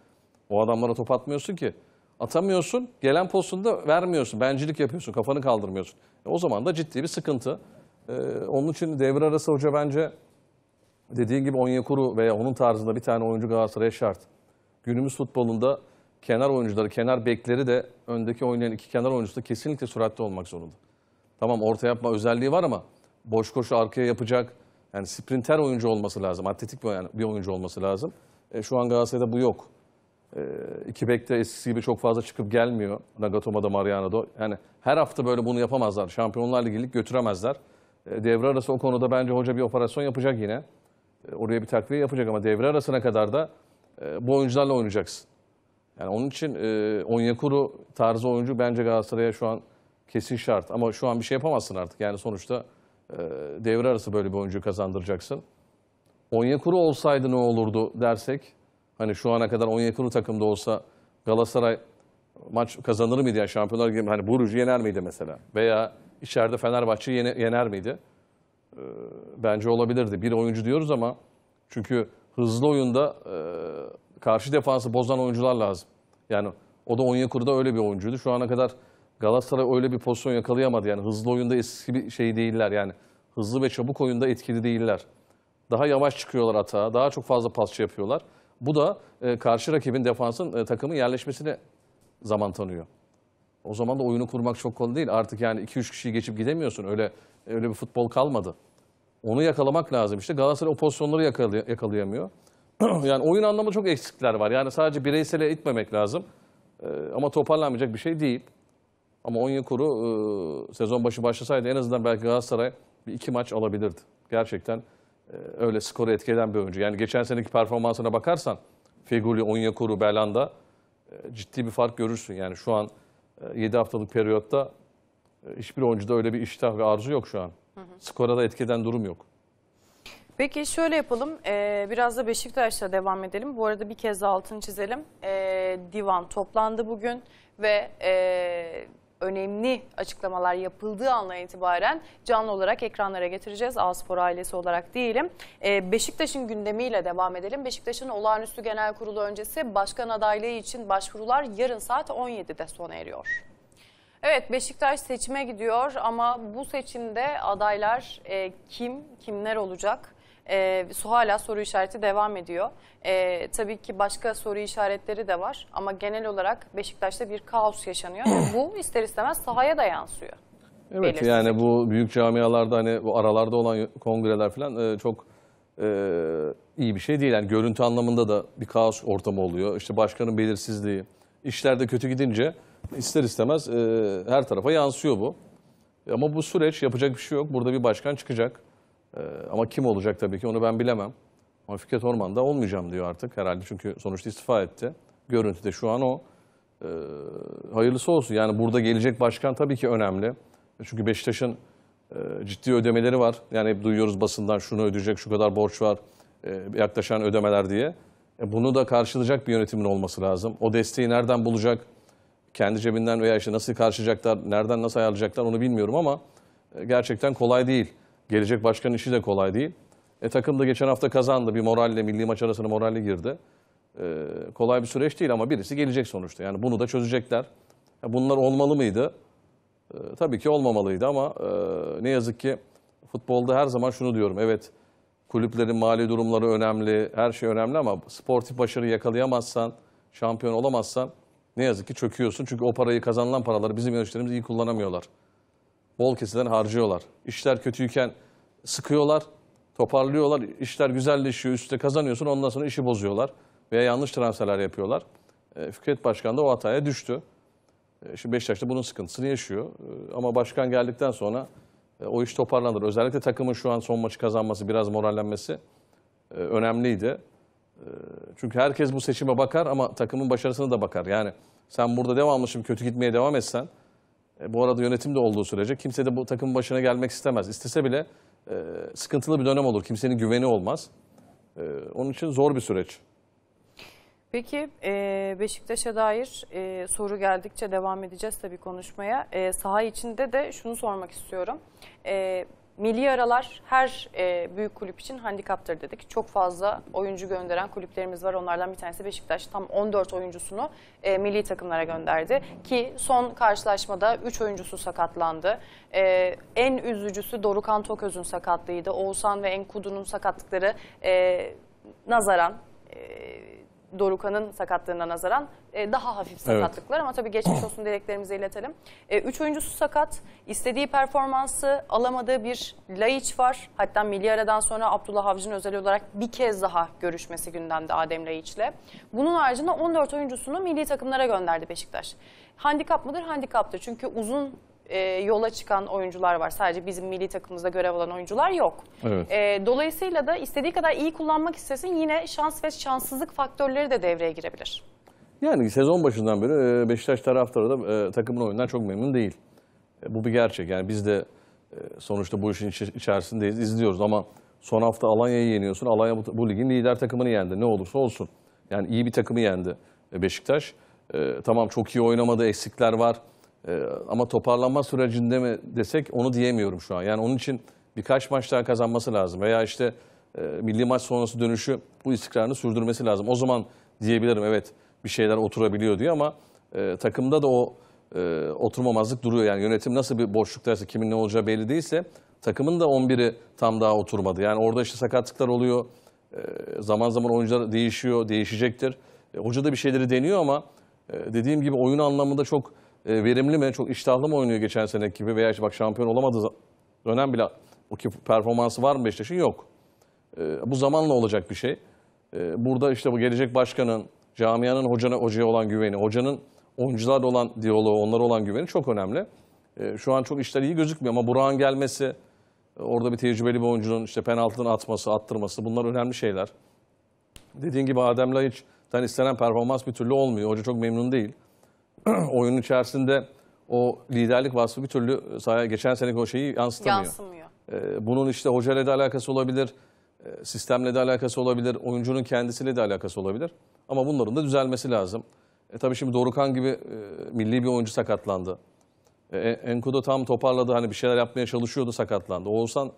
O adamlara top atmıyorsun ki. Atamıyorsun, gelen pozisyonda vermiyorsun. Bencilik yapıyorsun, kafanı kaldırmıyorsun. E o zaman da ciddi bir sıkıntı. Ee, onun için devre arası hoca bence dediğin gibi Onyekuru veya onun tarzında bir tane oyuncu Galatasaray'a şart. Günümüz futbolunda kenar oyuncuları, kenar bekleri de öndeki oynayan iki kenar oyuncusu da kesinlikle süratli olmak zorunda. Tamam orta yapma özelliği var ama boş koşu arkaya yapacak yani sprinter oyuncu olması lazım. Atletik bir, yani bir oyuncu olması lazım. E, şu an Galatasaray'da bu yok. E, iki bek de eskisi gibi çok fazla çıkıp gelmiyor. Nagatomo'da, Mariano'da. Yani her hafta böyle bunu yapamazlar. Şampiyonlar Ligi'lik götüremezler. E, devre arası o konuda bence hoca bir operasyon yapacak yine. E, oraya bir takviye yapacak ama devre arasına kadar da e, bu oyuncularla oynayacaksın. Yani onun için e, Onyekuru tarzı oyuncu bence Galatasaray'a şu an kesin şart. Ama şu an bir şey yapamazsın artık. Yani sonuçta e, devre arası böyle bir oyuncu kazandıracaksın. Onyekuru olsaydı ne olurdu dersek, hani şu ana kadar Onyekuru takımda olsa Galatasaray maç kazanır mıydı yani Şampiyonlar Ligi hani Burcu yener miydi mesela veya içeride Fenerbahçe yener, miydi? Ee, bence olabilirdi. Bir oyuncu diyoruz ama çünkü hızlı oyunda e, karşı defansı bozan oyuncular lazım. Yani o da Onyekuru da öyle bir oyuncuydu. Şu ana kadar Galatasaray öyle bir pozisyon yakalayamadı. Yani hızlı oyunda eski bir şey değiller. Yani hızlı ve çabuk oyunda etkili değiller. Daha yavaş çıkıyorlar atağa, daha çok fazla pasçı yapıyorlar. Bu da e, karşı rakibin defansın e, takımın yerleşmesine zaman tanıyor. O zaman da oyunu kurmak çok kolay değil. Artık yani 2-3 kişiyi geçip gidemiyorsun. Öyle öyle bir futbol kalmadı. Onu yakalamak lazım. İşte Galatasaray o pozisyonları yakalay- yakalayamıyor. [clears throat] yani oyun anlamında çok eksikler var. Yani sadece bireysele itmemek lazım. E, ama toparlanmayacak bir şey değil. Ama Onyekuru e, sezon başı başlasaydı en azından belki Galatasaray bir iki maç alabilirdi. Gerçekten e, öyle skoru etkileyen bir oyuncu. Yani geçen seneki performansına bakarsan Feguli, Onyekuru, Belanda e, ciddi bir fark görürsün. Yani şu an e, 7 haftalık periyotta e, hiçbir oyuncuda öyle bir iştah ve arzu yok şu an. Hı hı. Skora da etkeden durum yok. Peki şöyle yapalım. Ee, biraz da Beşiktaş'la devam edelim. Bu arada bir kez daha altını çizelim. Ee, divan toplandı bugün ve e, önemli açıklamalar yapıldığı anla itibaren canlı olarak ekranlara getireceğiz. Aspor ailesi olarak değilim. Ee, Beşiktaş'ın gündemiyle devam edelim. Beşiktaş'ın olağanüstü genel kurulu öncesi başkan adaylığı için başvurular yarın saat 17'de sona eriyor. Evet Beşiktaş seçime gidiyor ama bu seçimde adaylar e, kim, kimler olacak? E, hala soru işareti devam ediyor. E, tabii ki başka soru işaretleri de var ama genel olarak Beşiktaş'ta bir kaos yaşanıyor. bu ister istemez sahaya da yansıyor. Evet Belirsizlik. yani bu büyük camialarda hani bu aralarda olan kongreler falan e, çok e, iyi bir şey değil. Yani görüntü anlamında da bir kaos ortamı oluyor. İşte başkanın belirsizliği, işler de kötü gidince ister istemez e, her tarafa yansıyor bu. Ama bu süreç yapacak bir şey yok. Burada bir başkan çıkacak. Ee, ama kim olacak tabii ki onu ben bilemem. Ama Fikret Orman olmayacağım diyor artık herhalde çünkü sonuçta istifa etti. Görüntüde şu an o. E, hayırlısı olsun. Yani burada gelecek başkan tabii ki önemli. Çünkü Beşiktaş'ın e, ciddi ödemeleri var. Yani hep duyuyoruz basından şunu ödeyecek, şu kadar borç var, e, yaklaşan ödemeler diye. E, bunu da karşılayacak bir yönetimin olması lazım. O desteği nereden bulacak? kendi cebinden veya işte nasıl karşılayacaklar, nereden nasıl ayarlayacaklar onu bilmiyorum ama e, gerçekten kolay değil. Gelecek başkanın işi de kolay değil. E takım da geçen hafta kazandı. Bir moralle, milli maç arasına moralle girdi. E, kolay bir süreç değil ama birisi gelecek sonuçta. Yani bunu da çözecekler. Ya bunlar olmalı mıydı? E, tabii ki olmamalıydı ama e, ne yazık ki futbolda her zaman şunu diyorum. Evet kulüplerin mali durumları önemli, her şey önemli ama sportif başarı yakalayamazsan, şampiyon olamazsan ne yazık ki çöküyorsun. Çünkü o parayı kazanılan paraları bizim yöneticilerimiz iyi kullanamıyorlar bol keseden harcıyorlar. İşler kötüyken sıkıyorlar, toparlıyorlar. İşler güzelleşiyor, üstte kazanıyorsun. Ondan sonra işi bozuyorlar veya yanlış transferler yapıyorlar. E, Fikret Başkan da o hataya düştü. E, şimdi Beşiktaş'ta bunun sıkıntısını yaşıyor. E, ama başkan geldikten sonra e, o iş toparlanır. Özellikle takımın şu an son maçı kazanması, biraz morallenmesi e, önemliydi. çünkü herkes bu seçime bakar ama takımın başarısına da bakar. Yani sen burada devamlı şimdi kötü gitmeye devam etsen e, bu arada yönetim de olduğu sürece kimse de bu takımın başına gelmek istemez. İstese bile e, sıkıntılı bir dönem olur. Kimsenin güveni olmaz. E, onun için zor bir süreç. Peki e, Beşiktaş'a dair e, soru geldikçe devam edeceğiz tabii konuşmaya. E, saha içinde de şunu sormak istiyorum. E, milli aralar her e, büyük kulüp için handikaptır dedik. Çok fazla oyuncu gönderen kulüplerimiz var. Onlardan bir tanesi Beşiktaş tam 14 oyuncusunu e, milli takımlara gönderdi. Ki son karşılaşmada 3 oyuncusu sakatlandı. E, en üzücüsü Dorukan Toköz'ün sakatlığıydı. Oğuzhan ve Enkudu'nun sakatlıkları e, nazaran... E, Dorukhan'ın sakatlığına nazaran e, daha hafif sakatlıklar evet. ama tabii geçmiş [clears throat] olsun dileklerimizi iletelim. E, üç oyuncusu sakat, istediği performansı alamadığı bir Laiç var. Hatta milli aradan sonra Abdullah Avcı'nın özel olarak bir kez daha görüşmesi gündemde Adem Laiç'le. Bunun haricinde 14 oyuncusunu milli takımlara gönderdi Beşiktaş. Handikap mıdır? Handikaptır. Çünkü uzun e, yola çıkan oyuncular var. Sadece bizim milli takımımızda görev alan oyuncular yok. Evet. E, dolayısıyla da istediği kadar iyi kullanmak istesin yine şans ve şanssızlık faktörleri de devreye girebilir. Yani sezon başından beri e, Beşiktaş taraftarı da e, takımın oyundan çok memnun değil. E, bu bir gerçek. Yani biz de e, sonuçta bu işin içerisindeyiz, izliyoruz ama son hafta Alanya'yı yeniyorsun. Alanya bu, bu ligin lider takımını yendi. Ne olursa olsun. Yani iyi bir takımı yendi e, Beşiktaş. E, tamam çok iyi oynamadı, eksikler var. Ee, ama toparlanma sürecinde mi desek onu diyemiyorum şu an. Yani onun için birkaç maç daha kazanması lazım. Veya işte e, milli maç sonrası dönüşü bu istikrarını sürdürmesi lazım. O zaman diyebilirim evet bir şeyler oturabiliyor diyor ama e, takımda da o e, oturmamazlık duruyor. Yani yönetim nasıl bir boşluktaysa kimin ne olacağı belli değilse takımın da 11'i tam daha oturmadı. Yani orada işte sakatlıklar oluyor. E, zaman zaman oyuncular değişiyor, değişecektir. E, hoca da bir şeyleri deniyor ama e, dediğim gibi oyun anlamında çok e, verimli mi, çok iştahlı mı oynuyor geçen sene gibi veya işte bak şampiyon olamadığı dönem bile o ki performansı var mı Beşiktaş'ın? Yok. E, bu zamanla olacak bir şey. E, burada işte bu gelecek başkanın, camianın hocana, hocaya olan güveni, hocanın oyuncularla olan diyaloğu, onlara olan güveni çok önemli. E, şu an çok işler iyi gözükmüyor ama Burak'ın gelmesi, e, orada bir tecrübeli bir oyuncunun işte penaltıdan atması, attırması bunlar önemli şeyler. Dediğin gibi Adem Laiç'ten istenen performans bir türlü olmuyor. Hoca çok memnun değil. [clears throat] Oyun içerisinde o liderlik vasfı bir türlü e, sahaya geçen seneki o şeyi yansıtamıyor. Yansımıyor. Ee, bunun işte hocayla da alakası olabilir, e, sistemle de alakası olabilir, oyuncunun kendisiyle de alakası olabilir. Ama bunların da düzelmesi lazım. E, tabii şimdi Dorukan gibi e, milli bir oyuncu sakatlandı. E, e, Enkudu tam toparladı, hani bir şeyler yapmaya çalışıyordu, sakatlandı. Oğuzhan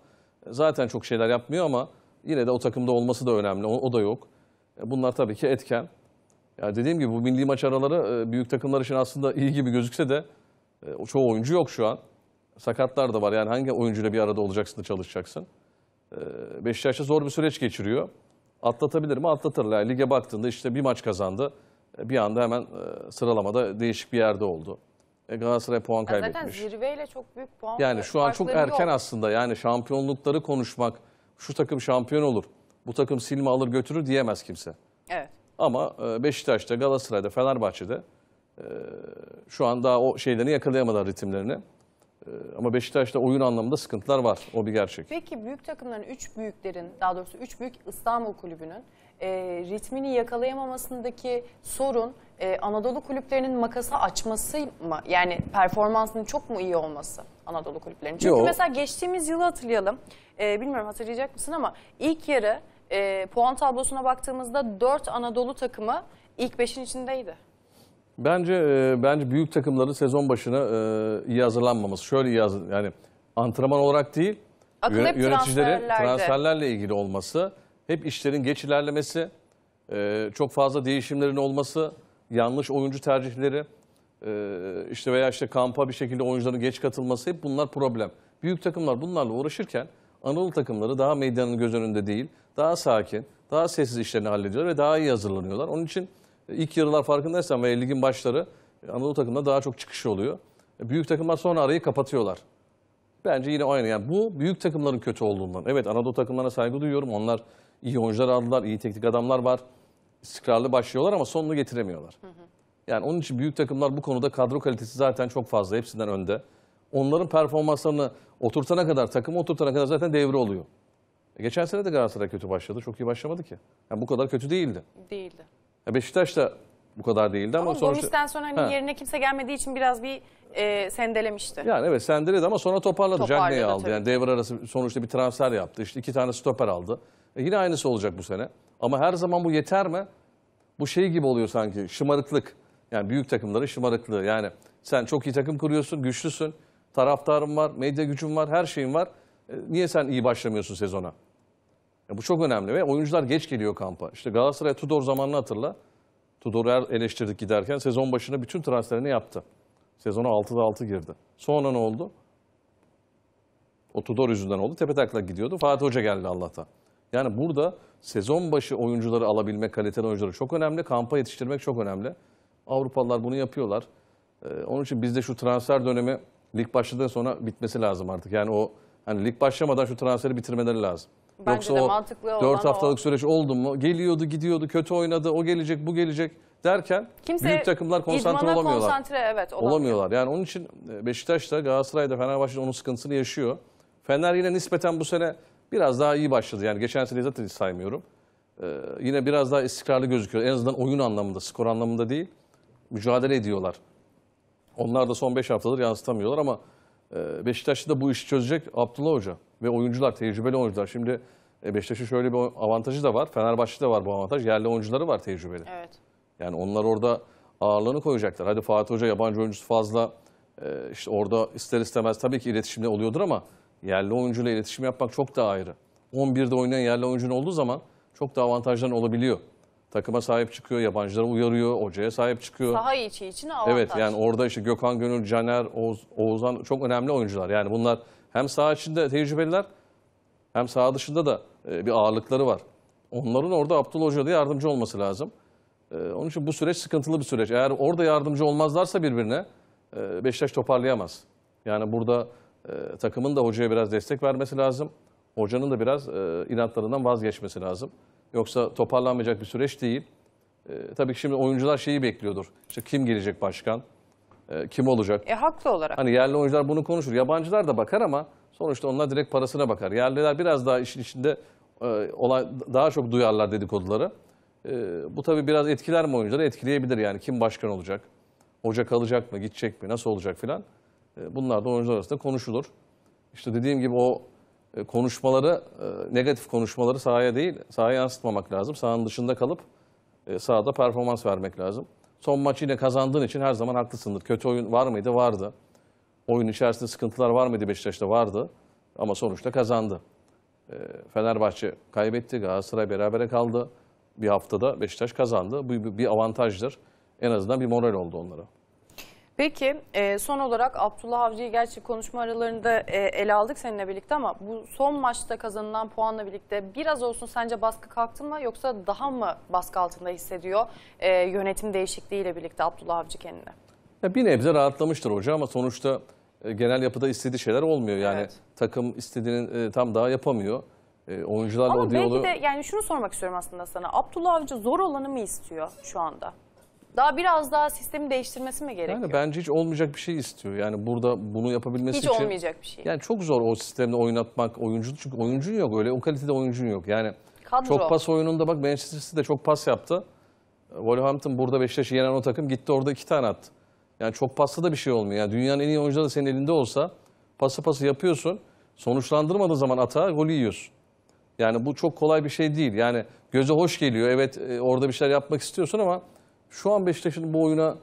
zaten çok şeyler yapmıyor ama yine de o takımda olması da önemli, o, o da yok. E, bunlar tabii ki etken. Ya dediğim gibi bu milli maç araları e, büyük takımlar için aslında iyi gibi gözükse de e, çoğu oyuncu yok şu an. Sakatlar da var. Yani hangi oyuncuyla bir arada olacaksın da çalışacaksın? E, Beşiktaş'ta zor bir süreç geçiriyor. Atlatabilir mi? Atlatırlar. Yani lige baktığında işte bir maç kazandı. Bir anda hemen sıralamada değişik bir yerde oldu. E Galatasaray puan kaybetmiş. Zaten zirveyle çok büyük puan Yani şu an çok erken yok. aslında. Yani şampiyonlukları konuşmak, şu takım şampiyon olur, bu takım silme alır götürür diyemez kimse. Evet. Ama e, Beşiktaş'ta, Galatasaray'da, Fenerbahçe'de e, şu an daha o şeylerini yakalayamadılar ritimlerini. E, ama Beşiktaş'ta oyun anlamında sıkıntılar var. O bir gerçek. Peki büyük takımların, üç büyüklerin, daha doğrusu üç büyük İstanbul Kulübü'nün e, ritmini yakalayamamasındaki sorun e, Anadolu kulüplerinin makası açması mı? Yani performansının çok mu iyi olması Anadolu kulüplerinin? Çünkü Yo. mesela geçtiğimiz yılı hatırlayalım. E, bilmiyorum hatırlayacak mısın ama ilk yarı e, puan tablosuna baktığımızda 4 Anadolu takımı ilk 5'in içindeydi. Bence e, bence büyük takımları sezon başına e, iyi hazırlanmaması. Şöyle iyi hazır, yani antrenman olarak değil, Akıl yön, yöneticilerin transferlerle ilgili olması, hep işlerin geç ilerlemesi, e, çok fazla değişimlerin olması, yanlış oyuncu tercihleri, e, işte veya işte kampa bir şekilde oyuncuların geç katılması hep bunlar problem. Büyük takımlar bunlarla uğraşırken Anadolu takımları daha medyanın göz önünde değil, daha sakin, daha sessiz işlerini hallediyorlar ve daha iyi hazırlanıyorlar. Onun için ilk yarılar farkındaysan ve ligin başları e, Anadolu takımda daha çok çıkış oluyor. E, büyük takımlar sonra arayı kapatıyorlar. Bence yine aynı. Yani bu büyük takımların kötü olduğundan. Evet Anadolu takımlarına saygı duyuyorum. Onlar iyi oyuncular aldılar, iyi teknik adamlar var. İstikrarlı başlıyorlar ama sonunu getiremiyorlar. Hı hı. Yani onun için büyük takımlar bu konuda kadro kalitesi zaten çok fazla. Hepsinden önde. Onların performanslarını oturtana kadar, takımı oturtana kadar zaten devre oluyor. E, geçen sene de Galatasaray kötü başladı. Çok iyi başlamadı ki. Yani bu kadar kötü değildi. Değildi. Ya e, Beşiktaş da bu kadar değildi ama, ama sonuçta... Gomis'ten sonra hani yerine kimse gelmediği için biraz bir e, sendelemişti. Yani evet sendeledi ama sonra toparladı. toparladı Cagney'i aldı. Tabii. Yani devre arası sonuçta bir transfer yaptı. İşte iki tane stoper aldı. E yine aynısı olacak bu sene. Ama her zaman bu yeter mi? Bu şey gibi oluyor sanki şımarıklık. Yani büyük takımların şımarıklığı. Yani sen çok iyi takım kuruyorsun, güçlüsün. Taraftarın var, medya gücün var, her şeyin var. E, niye sen iyi başlamıyorsun sezona? Ya bu çok önemli ve oyuncular geç geliyor kampa. İşte Galatasaray Tudor zamanını hatırla. Tudor'u er- eleştirdik giderken sezon başında bütün transferini yaptı. Sezona 6'da 6 girdi. Sonra ne oldu? O Tudor yüzünden oldu. Tepe taklak gidiyordu. Fatih Hoca geldi Allah'tan. Yani burada sezon başı oyuncuları alabilmek, kaliteli oyuncuları çok önemli. Kampa yetiştirmek çok önemli. Avrupalılar bunu yapıyorlar. Ee, onun için bizde şu transfer dönemi lig başladığı sonra bitmesi lazım artık. Yani o hani lig başlamadan şu transferi bitirmeleri lazım. Bence Yoksa de o mantıklı olan 4 haftalık o. süreç oldu mu? Geliyordu, gidiyordu, kötü oynadı, o gelecek, bu gelecek derken Kimse büyük takımlar konsantre olamıyorlar. Konsantre, evet, olamıyor. Olamıyorlar. Yani onun için e, Beşiktaş'ta, Galatasaray'da, Fenerbahçe'de onun sıkıntısını yaşıyor. Fener yine nispeten bu sene biraz daha iyi başladı. Yani geçen sene zaten hiç saymıyorum. Ee, yine biraz daha istikrarlı gözüküyor. En azından oyun anlamında, skor anlamında değil. Mücadele ediyorlar. Onlar da son 5 haftadır yansıtamıyorlar ama ee, Beşiktaş'ta da bu işi çözecek Abdullah Hoca ve oyuncular, tecrübeli oyuncular. Şimdi e, Beşiktaş'ın şöyle bir avantajı da var. Fenerbahçe'de var bu avantaj. Yerli oyuncuları var tecrübeli. Evet. Yani onlar orada ağırlığını koyacaklar. Hadi Fatih Hoca yabancı oyuncusu fazla e, işte orada ister istemez tabii ki iletişimde oluyordur ama yerli oyuncuyla iletişim yapmak çok daha ayrı. 11'de oynayan yerli oyuncun olduğu zaman çok daha avantajların olabiliyor takıma sahip çıkıyor, yabancılara uyarıyor, hocaya sahip çıkıyor. Saha içi için avantaj. Evet yani orada işte Gökhan Gönül, Caner, Oğuz, Oğuzhan çok önemli oyuncular. Yani bunlar hem saha içinde tecrübeliler hem saha dışında da e, bir ağırlıkları var. Onların orada Abdul Hoca da yardımcı olması lazım. E, onun için bu süreç sıkıntılı bir süreç. Eğer orada yardımcı olmazlarsa birbirine e, Beşiktaş toparlayamaz. Yani burada takımın da hocaya biraz destek vermesi lazım. Hocanın da biraz inatlarından vazgeçmesi lazım. Yoksa toparlanmayacak bir süreç değil. E, tabii ki şimdi oyuncular şeyi bekliyordur. İşte kim gelecek başkan? E, kim olacak? E, haklı olarak. Hani yerli oyuncular bunu konuşur. Yabancılar da bakar ama sonuçta onlar direkt parasına bakar. Yerliler biraz daha işin içinde e, olay, daha çok duyarlar dedikoduları. E, bu tabii biraz etkiler mi oyuncuları? Etkileyebilir yani. Kim başkan olacak? Hoca kalacak mı? Gidecek mi? Nasıl olacak filan? E, bunlar da oyuncular arasında konuşulur. İşte dediğim gibi o e, konuşmaları, e, negatif konuşmaları sahaya değil, sahaya yansıtmamak lazım. Sahanın dışında kalıp e, sahada performans vermek lazım. Son maçı yine kazandığın için her zaman haklısındır. Kötü oyun var mıydı? Vardı. Oyun içerisinde sıkıntılar var mıydı Beşiktaş'ta? Vardı. Ama sonuçta kazandı. Fenerbahçe kaybetti, Galatasaray beraber kaldı. Bir haftada Beşiktaş kazandı. Bu bir avantajdır. En azından bir moral oldu onlara. Peki e, son olarak Abdullah Avcı'yı gerçi konuşma aralarında e, ele aldık seninle birlikte ama bu son maçta kazanılan puanla birlikte biraz olsun sence baskı kalktı mı yoksa daha mı baskı altında hissediyor e, yönetim değişikliğiyle birlikte Abdullah Avcı kendini? Ya bir nebze rahatlamıştır hoca ama sonuçta e, genel yapıda istediği şeyler olmuyor. Yani evet. takım istediğini e, tam daha yapamıyor. E, oyuncularla Ama o diyaloğu... belki de yani şunu sormak istiyorum aslında sana. Abdullah Avcı zor olanı mı istiyor şu anda? Daha biraz daha sistemi değiştirmesi mi gerekiyor? Yani bence hiç olmayacak bir şey istiyor. Yani burada bunu yapabilmesi hiç için... Hiç olmayacak bir şey. Yani çok zor o sistemde oynatmak oyuncu. Çünkü oyuncun yok öyle. O kalitede oyuncun yok. Yani Kadro. çok pas oyununda bak Manchester City de çok pas yaptı. Wolverhampton burada Beşiktaş'ı yenen o takım gitti orada iki tane attı. Yani çok pasta da bir şey olmuyor. Yani dünyanın en iyi oyuncuları da senin elinde olsa pası pası yapıyorsun. Sonuçlandırmadığı zaman atağa golü yiyorsun. Yani bu çok kolay bir şey değil. Yani göze hoş geliyor. Evet e, orada bir şeyler yapmak istiyorsun ama şu an Beşiktaş'ın bu oyuna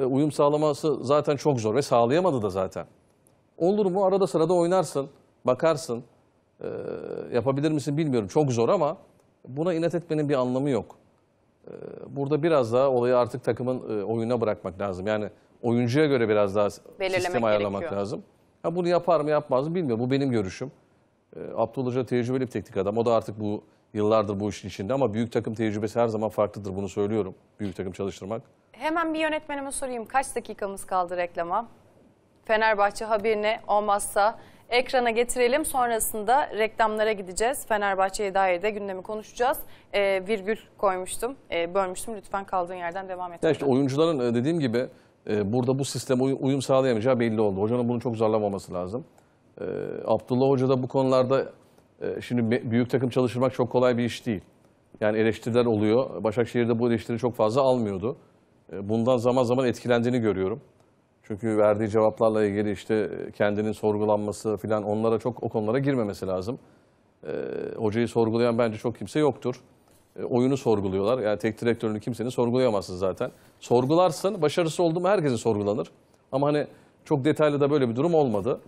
e, uyum sağlaması zaten çok zor ve sağlayamadı da zaten. Olur mu? Arada sırada oynarsın, bakarsın. E, yapabilir misin bilmiyorum. Çok zor ama buna inat etmenin bir anlamı yok. E, burada biraz daha olayı artık takımın e, oyuna bırakmak lazım. Yani oyuncuya göre biraz daha Belirlemek sistem ayarlamak gerekiyor. lazım. Ha, bunu yapar mı yapmaz mı bilmiyorum. Bu benim görüşüm. E, Abdullah Hoca tecrübeli bir teknik adam. O da artık bu Yıllardır bu işin içinde ama büyük takım tecrübesi her zaman farklıdır bunu söylüyorum. Büyük takım çalıştırmak. Hemen bir yönetmenime sorayım kaç dakikamız kaldı reklama? Fenerbahçe haberine olmazsa ekrana getirelim. Sonrasında reklamlara gideceğiz. Fenerbahçe'ye dair de gündemi konuşacağız. E, virgül koymuştum, e, bölmüştüm. Lütfen kaldığın yerden devam et. işte oyuncuların e, dediğim gibi e, burada bu sistem uyum sağlayamayacağı belli oldu. Hocanın bunu çok zorlamaması lazım. E, Abdullah Hoca da bu konularda ee, şimdi büyük takım çalıştırmak çok kolay bir iş değil. Yani eleştiriler oluyor. Başakşehir'de bu eleştirileri çok fazla almıyordu. Ee, bundan zaman zaman etkilendiğini görüyorum. Çünkü verdiği cevaplarla ilgili işte e, kendinin sorgulanması falan onlara çok o konulara girmemesi lazım. Ee, hocayı sorgulayan bence çok kimse yoktur. Oyunu sorguluyorlar. Yani tek direktörünü kimsenin sorgulayamazsın zaten. Sorgularsın, başarısı oldu mu herkesin sorgulanır. Ama hani çok detaylı da böyle bir durum olmadı.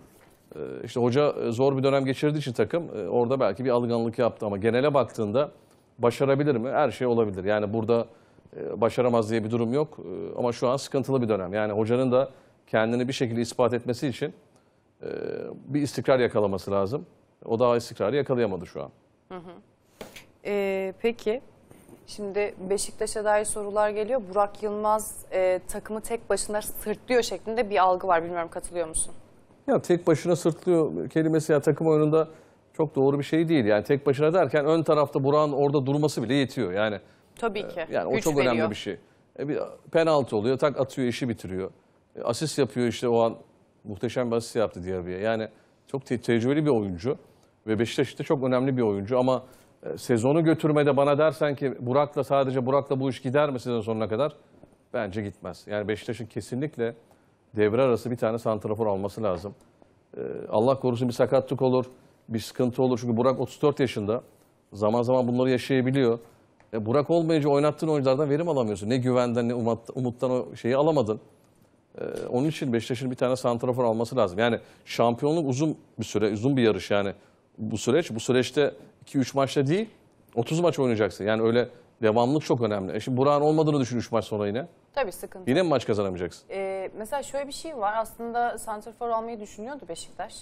Ee, işte hoca e, zor bir dönem geçirdiği için takım e, orada belki bir alınganlık yaptı ama genele baktığında başarabilir mi? Her şey olabilir. Yani burada e, başaramaz diye bir durum yok ama şu an sıkıntılı bir dönem. Yani hocanın da kendini bir şekilde ispat etmesi için bir istikrar yakalaması lazım. O daha istikrarı yakalayamadı şu an. Hı hı. Ee, peki Şimdi Beşiktaş'a dair sorular geliyor. Burak Yılmaz e, takımı tek başına sırtlıyor şeklinde bir algı var. Bilmiyorum katılıyor musun? Ya tek başına sırtlıyor kelimesi ya takım oyununda çok doğru bir şey değil. Yani tek başına derken ön tarafta Burak'ın orada durması bile yetiyor. Yani Tabii e, ki. yani o çok veriyor. önemli bir şey. E, bir penaltı oluyor, tak atıyor, işi bitiriyor. E, asist yapıyor işte o an muhteşem bir asist yaptı diğer Diabya'ya. Yani çok te- tecrübeli bir oyuncu ve Beşiktaş'ta çok önemli bir oyuncu ama e, sezonu götürmede bana dersen ki Burak'la sadece Burak'la bu iş gider mi sezon sonuna kadar? Bence gitmez. Yani Beşiktaş'ın kesinlikle devre arası bir tane santrafor alması lazım. Ee, Allah korusun bir sakatlık olur, bir sıkıntı olur. Çünkü Burak 34 yaşında. Zaman zaman bunları yaşayabiliyor. E, Burak olmayınca oynattığın oyunculardan verim alamıyorsun. Ne güvenden ne umut, umuttan o şeyi alamadın. E, onun için Beşiktaş'ın bir tane santrafor alması lazım. Yani şampiyonluk uzun bir süre, uzun bir yarış yani. Bu süreç, bu süreçte 2-3 maçta değil, 30 maç oynayacaksın. Yani öyle devamlılık çok önemli. E şimdi Burak'ın olmadığını düşün 3 maç sonra yine. Tabii sıkıntı. Yine mi maç kazanamayacaksın? Ee, mesela şöyle bir şey var. Aslında santrafor almayı düşünüyordu Beşiktaş.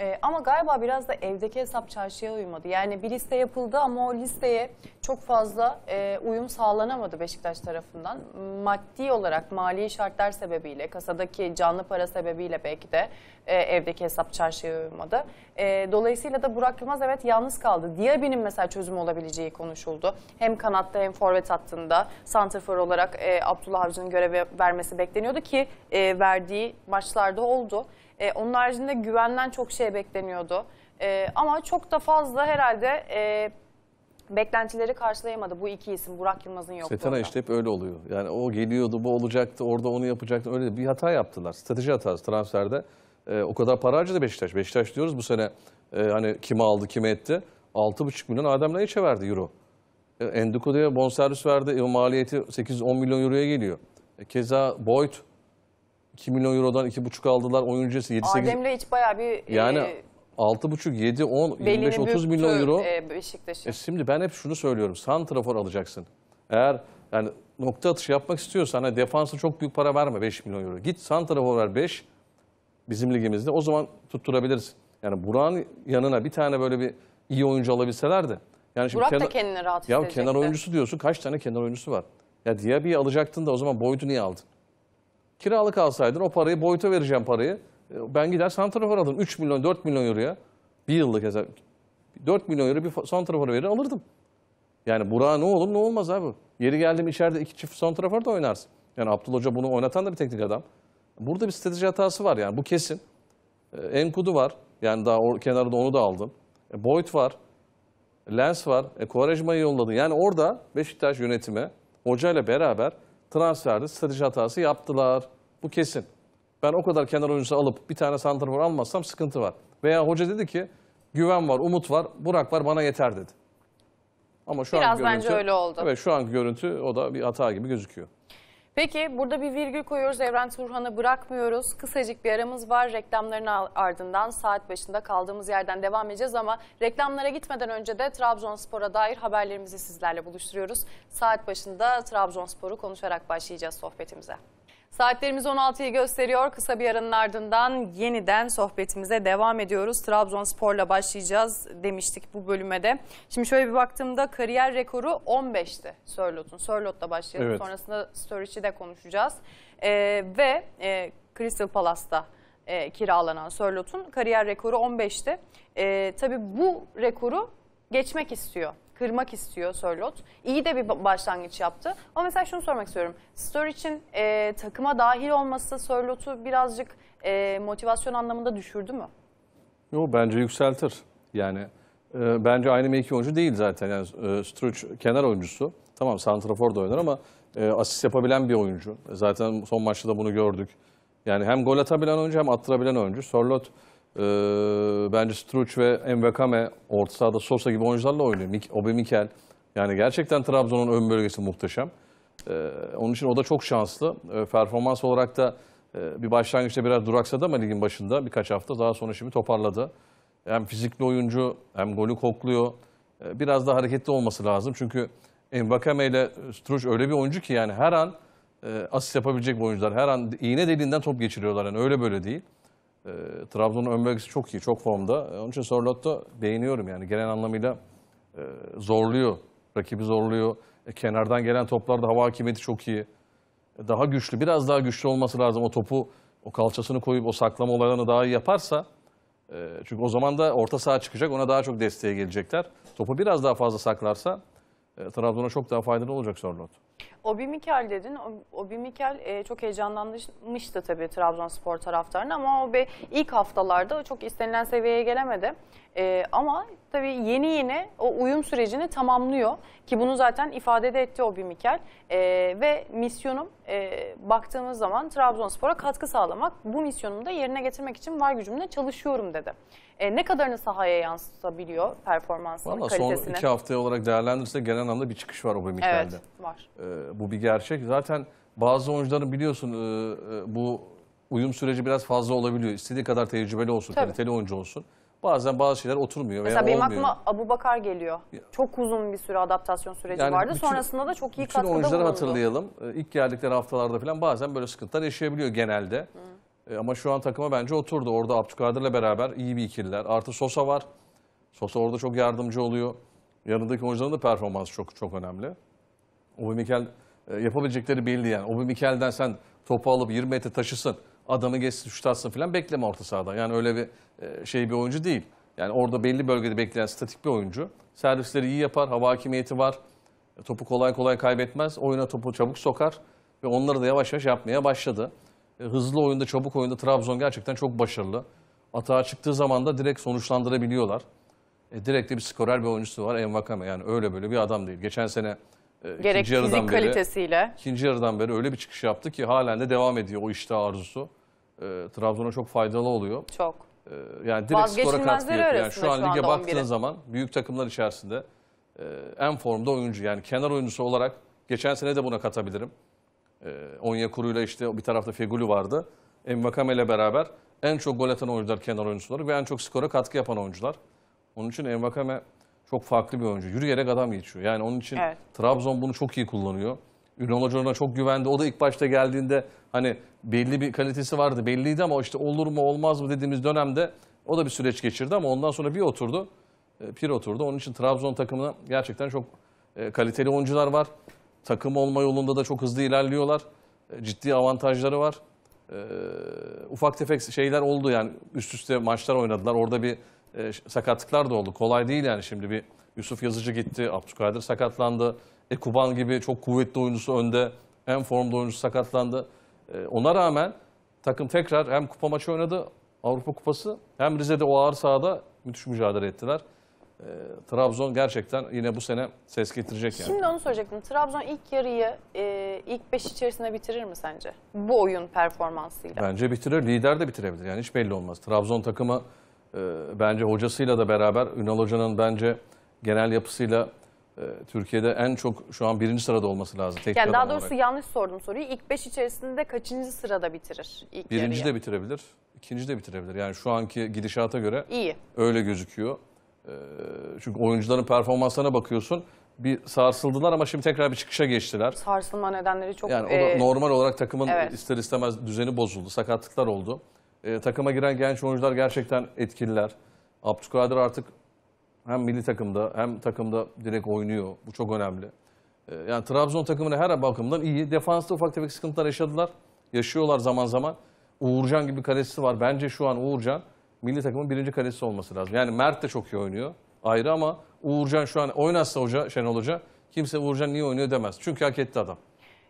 E, ama galiba biraz da evdeki hesap çarşıya uymadı. Yani bir liste yapıldı ama o listeye çok fazla e, uyum sağlanamadı Beşiktaş tarafından. Maddi olarak mali şartlar sebebiyle, kasadaki canlı para sebebiyle belki de e, evdeki hesap çarşıya uymadı. E, dolayısıyla da Burak Yılmaz evet yalnız kaldı. Diaby'nin mesela çözüm olabileceği konuşuldu. Hem kanatta hem forvet hattında santrfor olarak e, Abdullah Avcı'nın görevi vermesi bekleniyordu ki e, verdiği maçlarda oldu. E, onun haricinde güvenden çok şey bekleniyordu. E, ama çok da fazla herhalde e, beklentileri karşılayamadı bu iki isim Burak Yılmaz'ın yokluğunda. Setana işte hep öyle oluyor. Yani o geliyordu, bu olacaktı, orada onu yapacaktı. Öyle bir hata yaptılar. Strateji hatası transferde. E, o kadar para harcadı Beşiktaş. Beşiktaş diyoruz bu sene e, hani kime aldı, kime etti. 6,5 milyon Adem Laiç'e verdi euro. E, Endiko'ya bonservis verdi. E, maliyeti 8-10 milyon euroya geliyor. E, keza Boyd 2 milyon eurodan 2,5 aldılar. Oyuncusu 7-8. Adem'le hiç bayağı bir... Yani e, 6,5, 7, 10, 25, 30 milyon euro. E, E şimdi ben hep şunu söylüyorum. Santrafor alacaksın. Eğer yani nokta atışı yapmak istiyorsan hani defansa çok büyük para verme 5 milyon euro. Git santrafor ver 5 bizim ligimizde o zaman tutturabilirsin. Yani Burak'ın yanına bir tane böyle bir iyi oyuncu alabilseler de, Yani şimdi Burak kenar, da kendini rahat Ya kenar oyuncusu diyorsun kaç tane kenar oyuncusu var? Ya Diaby'i alacaktın da o zaman Boyd'u niye aldın? Kiralık alsaydın o parayı boyuta vereceğim parayı. E, ben gider santrafor alırım. 3 milyon 4 milyon euroya bir yıllık hesap. 4 milyon euro bir santrafor verir alırdım. Yani Burak'a ne olur ne olmaz abi. Yeri geldim içeride iki çift santrafor da oynarsın. Yani Abdullah Hoca bunu oynatan da bir teknik adam. Burada bir strateji hatası var yani bu kesin. E, Enkudu var. Yani daha or- kenarda onu da aldım. E, Boyd var. Lens var. E, Kovarejma'yı yolladın. Yani orada Beşiktaş yönetimi hocayla beraber transferde strateji hatası yaptılar. Bu kesin. Ben o kadar kenar oyuncusu alıp bir tane santrafor almazsam sıkıntı var. Veya hoca dedi ki güven var, umut var, Burak var bana yeter dedi. Ama şu Biraz an görüntü, öyle oldu. Evet şu anki görüntü o da bir hata gibi gözüküyor. Peki burada bir virgül koyuyoruz. Evren Turhan'ı bırakmıyoruz. Kısacık bir aramız var. Reklamların ardından saat başında kaldığımız yerden devam edeceğiz ama reklamlara gitmeden önce de Trabzonspor'a dair haberlerimizi sizlerle buluşturuyoruz. Saat başında Trabzonspor'u konuşarak başlayacağız sohbetimize. Saatlerimiz 16'yı gösteriyor. Kısa bir aranın ardından yeniden sohbetimize devam ediyoruz. Trabzonspor'la başlayacağız demiştik bu bölüme de. Şimdi şöyle bir baktığımda kariyer rekoru 15'ti Sörlot'un. Sörlot'la başlayalım. Evet. Sonrasında Sturridge'i de konuşacağız. Ee, ve e, Crystal Palace'da e, kiralanan Sörlot'un kariyer rekoru 15'ti. E, ee, tabii bu rekoru geçmek istiyor kırmak istiyor Sörlot. İyi de bir başlangıç yaptı. Ama mesela şunu sormak istiyorum. Sör için e, takıma dahil olması Sörlot'u birazcık e, motivasyon anlamında düşürdü mü? Yok bence yükseltir. Yani e, bence aynı mevki oyuncu değil zaten. Yani e, Struç kenar oyuncusu. Tamam Santrafor da oynar ama e, asist yapabilen bir oyuncu. E, zaten son maçta da bunu gördük. Yani hem gol atabilen oyuncu hem attırabilen oyuncu. Sörlot ee, bence Struç ve Envekame orta sahada Sosa gibi oyuncularla oynuyor. Mik Obi Mikel. Yani gerçekten Trabzon'un ön bölgesi muhteşem. Ee, onun için o da çok şanslı. Ee, performans olarak da e, bir başlangıçta biraz duraksadı ama ligin başında birkaç hafta daha sonra şimdi toparladı. Hem fizikli oyuncu hem golü kokluyor. Ee, biraz daha hareketli olması lazım. Çünkü Envekame ile Struç öyle bir oyuncu ki yani her an e, asist yapabilecek oyuncular. Her an iğne deliğinden top geçiriyorlar. Yani öyle böyle değil. E, Trabzon'un ön bölgesi çok iyi, çok formda. Ee, onun için Sorlotto beğeniyorum yani genel anlamıyla e, zorluyor. Rakibi zorluyor. E, kenardan gelen toplarda hava hakimiyeti çok iyi. E, daha güçlü, biraz daha güçlü olması lazım. O topu, o kalçasını koyup o saklama olaylarını daha iyi yaparsa... E, çünkü o zaman da orta saha çıkacak, ona daha çok desteğe gelecekler. Topu biraz daha fazla saklarsa e, Trabzon'a çok daha faydalı olacak Sorlot. Obi Mikel dedin. Obi Mikel e, çok heyecanlanmıştı tabii Trabzonspor taraftarını ama o Obi ilk haftalarda çok istenilen seviyeye gelemedi. E, ama tabii yeni yeni o uyum sürecini tamamlıyor ki bunu zaten ifade de etti Obi Mikel. E, ve misyonum e, baktığımız zaman Trabzonspor'a katkı sağlamak. Bu misyonumu da yerine getirmek için var gücümle çalışıyorum dedi. E, ne kadarını sahaya yansıtabiliyor performansını, Vallahi kalitesini? son iki haftaya olarak değerlendirirse genel anlamda bir çıkış var Upamecano'da. Evet, var. E, bu bir gerçek. Zaten bazı oyuncuların biliyorsun e, e, bu uyum süreci biraz fazla olabiliyor. İstediği kadar tecrübeli olsun, Tabii. kaliteli oyuncu olsun. Bazen bazı şeyler oturmuyor veya olmuyor. Mesela benim aklıma Abu Bakar geliyor. Çok uzun bir süre adaptasyon süreci yani vardı. Bütün, Sonrasında da çok iyi katkıda bulundu. Bütün oyuncuları hatırlayalım. E, ilk geldikleri haftalarda falan bazen böyle sıkıntılar yaşayabiliyor genelde. Hmm. E, ama şu an takıma bence oturdu. Orada Abdülkadir'le beraber iyi bir ikililer. Artı Sosa var. Sosa orada çok yardımcı oluyor. Yanındaki oyuncuların da performansı çok çok önemli. Obi Mikel e, yapabilecekleri belli yani. Obi Mikel'den sen topu alıp 20 metre taşısın, adamı geçsin, şut atsın falan bekleme orta sahada. Yani öyle bir e, şey bir oyuncu değil. Yani orada belli bölgede bekleyen statik bir oyuncu. Servisleri iyi yapar, hava hakimiyeti var. E, topu kolay kolay kaybetmez. Oyuna topu çabuk sokar ve onları da yavaş yavaş yapmaya başladı hızlı oyunda, çabuk oyunda Trabzon gerçekten çok başarılı. Atağa çıktığı zaman da direkt sonuçlandırabiliyorlar. E, direkt de bir skorer bir oyuncusu var Envakame. Yani öyle böyle bir adam değil. Geçen sene e, Gerek ikinci yarıdan fizik beri, kalitesiyle. ikinci yarıdan beri öyle bir çıkış yaptı ki halen de devam ediyor o işte arzusu. E, Trabzon'a çok faydalı oluyor. Çok. E, yani direkt skora katkı yapıyor. Yani şu an lige baktığın zaman büyük takımlar içerisinde e, en formda oyuncu. Yani kenar oyuncusu olarak geçen sene de buna katabilirim. E, ee, Onyekuru'yla işte bir tarafta Feguli vardı. Envakame ile beraber en çok gol atan oyuncular kenar oyuncuları ve en çok skora katkı yapan oyuncular. Onun için Envakame çok farklı bir oyuncu. Yürüyerek adam geçiyor. Yani onun için evet. Trabzon bunu çok iyi kullanıyor. Ünal Hoca'na çok güvendi. O da ilk başta geldiğinde hani belli bir kalitesi vardı. Belliydi ama işte olur mu olmaz mı dediğimiz dönemde o da bir süreç geçirdi ama ondan sonra bir oturdu. Ee, pir oturdu. Onun için Trabzon takımına gerçekten çok e, kaliteli oyuncular var. Takım olma yolunda da çok hızlı ilerliyorlar. E, ciddi avantajları var. E, ufak tefek şeyler oldu yani üst üste maçlar oynadılar. Orada bir e, sakatlıklar da oldu. Kolay değil yani şimdi bir Yusuf Yazıcı gitti, Abdülkadir sakatlandı. Ekuban gibi çok kuvvetli oyuncusu önde, en formda oyuncu sakatlandı. ona rağmen takım tekrar hem kupa maçı oynadı, Avrupa Kupası hem Rize'de o ağır sahada müthiş mücadele ettiler e, Trabzon gerçekten yine bu sene ses getirecek yani. Şimdi onu soracaktım. Trabzon ilk yarıyı e, ilk beş içerisinde bitirir mi sence? Bu oyun performansıyla. Bence bitirir. Lider de bitirebilir. Yani hiç belli olmaz. Trabzon takımı e, bence hocasıyla da beraber Ünal Hoca'nın bence genel yapısıyla e, Türkiye'de en çok şu an birinci sırada olması lazım. yani daha doğrusu olarak. yanlış sordum soruyu. İlk beş içerisinde kaçıncı sırada bitirir? Ilk birinci yarıyı? de bitirebilir. İkinci de bitirebilir. Yani şu anki gidişata göre İyi. öyle gözüküyor. Ee, çünkü oyuncuların performanslarına bakıyorsun. Bir sarsıldılar ama şimdi tekrar bir çıkışa geçtiler. Sarsılma nedenleri çok... Yani e, normal olarak takımın evet. ister istemez düzeni bozuldu. Sakatlıklar oldu. E, takıma giren genç oyuncular gerçekten etkililer. Abdülkadir artık hem milli takımda hem takımda direkt oynuyor. Bu çok önemli. E, yani Trabzon takımını her bakımdan iyi. Defansta ufak tefek sıkıntılar yaşadılar. Yaşıyorlar zaman zaman. Uğurcan gibi kalesi var. Bence şu an Uğurcan milli takımın birinci kalesi olması lazım. Yani Mert de çok iyi oynuyor ayrı ama Uğurcan şu an oynarsa hoca Şenol Hoca kimse Uğurcan niye oynuyor demez. Çünkü hak etti adam.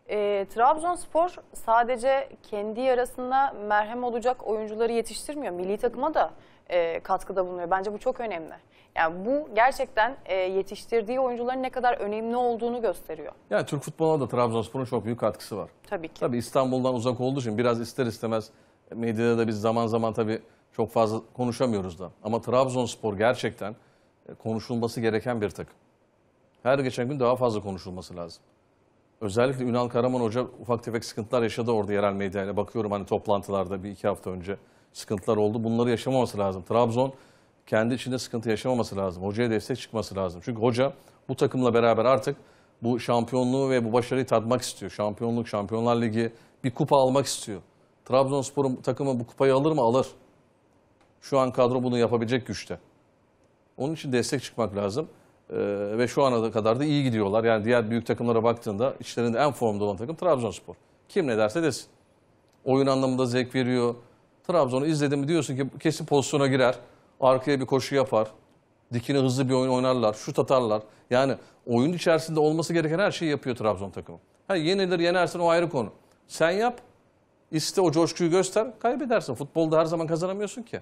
E, Trabzonspor sadece kendi arasında merhem olacak oyuncuları yetiştirmiyor. Milli takıma da e, katkıda bulunuyor. Bence bu çok önemli. Yani bu gerçekten e, yetiştirdiği oyuncuların ne kadar önemli olduğunu gösteriyor. Yani Türk futboluna da Trabzonspor'un çok büyük katkısı var. Tabii ki. Tabii İstanbul'dan uzak olduğu için biraz ister istemez medyada da biz zaman zaman tabii çok fazla konuşamıyoruz da. Ama Trabzonspor gerçekten e, konuşulması gereken bir takım. Her geçen gün daha fazla konuşulması lazım. Özellikle Ünal Karaman Hoca ufak tefek sıkıntılar yaşadı orada yerel medyayla. Bakıyorum hani toplantılarda bir iki hafta önce sıkıntılar oldu. Bunları yaşamaması lazım. Trabzon kendi içinde sıkıntı yaşamaması lazım. Hocaya destek çıkması lazım. Çünkü hoca bu takımla beraber artık bu şampiyonluğu ve bu başarıyı tatmak istiyor. Şampiyonluk, Şampiyonlar Ligi bir kupa almak istiyor. Trabzonspor'un takımı bu kupayı alır mı? Alır. Şu an kadro bunu yapabilecek güçte. Onun için destek çıkmak lazım. Ee, ve şu ana kadar da iyi gidiyorlar. Yani diğer büyük takımlara baktığında içlerinde en formda olan takım Trabzonspor. Kim ne derse desin. Oyun anlamında zevk veriyor. Trabzon'u izledim mi diyorsun ki kesin pozisyona girer. Arkaya bir koşu yapar. dikini hızlı bir oyun oynarlar. Şut atarlar. Yani oyun içerisinde olması gereken her şeyi yapıyor Trabzon takımı. Ha, yenilir yenersin o ayrı konu. Sen yap. İste o coşkuyu göster. Kaybedersin. Futbolda her zaman kazanamıyorsun ki.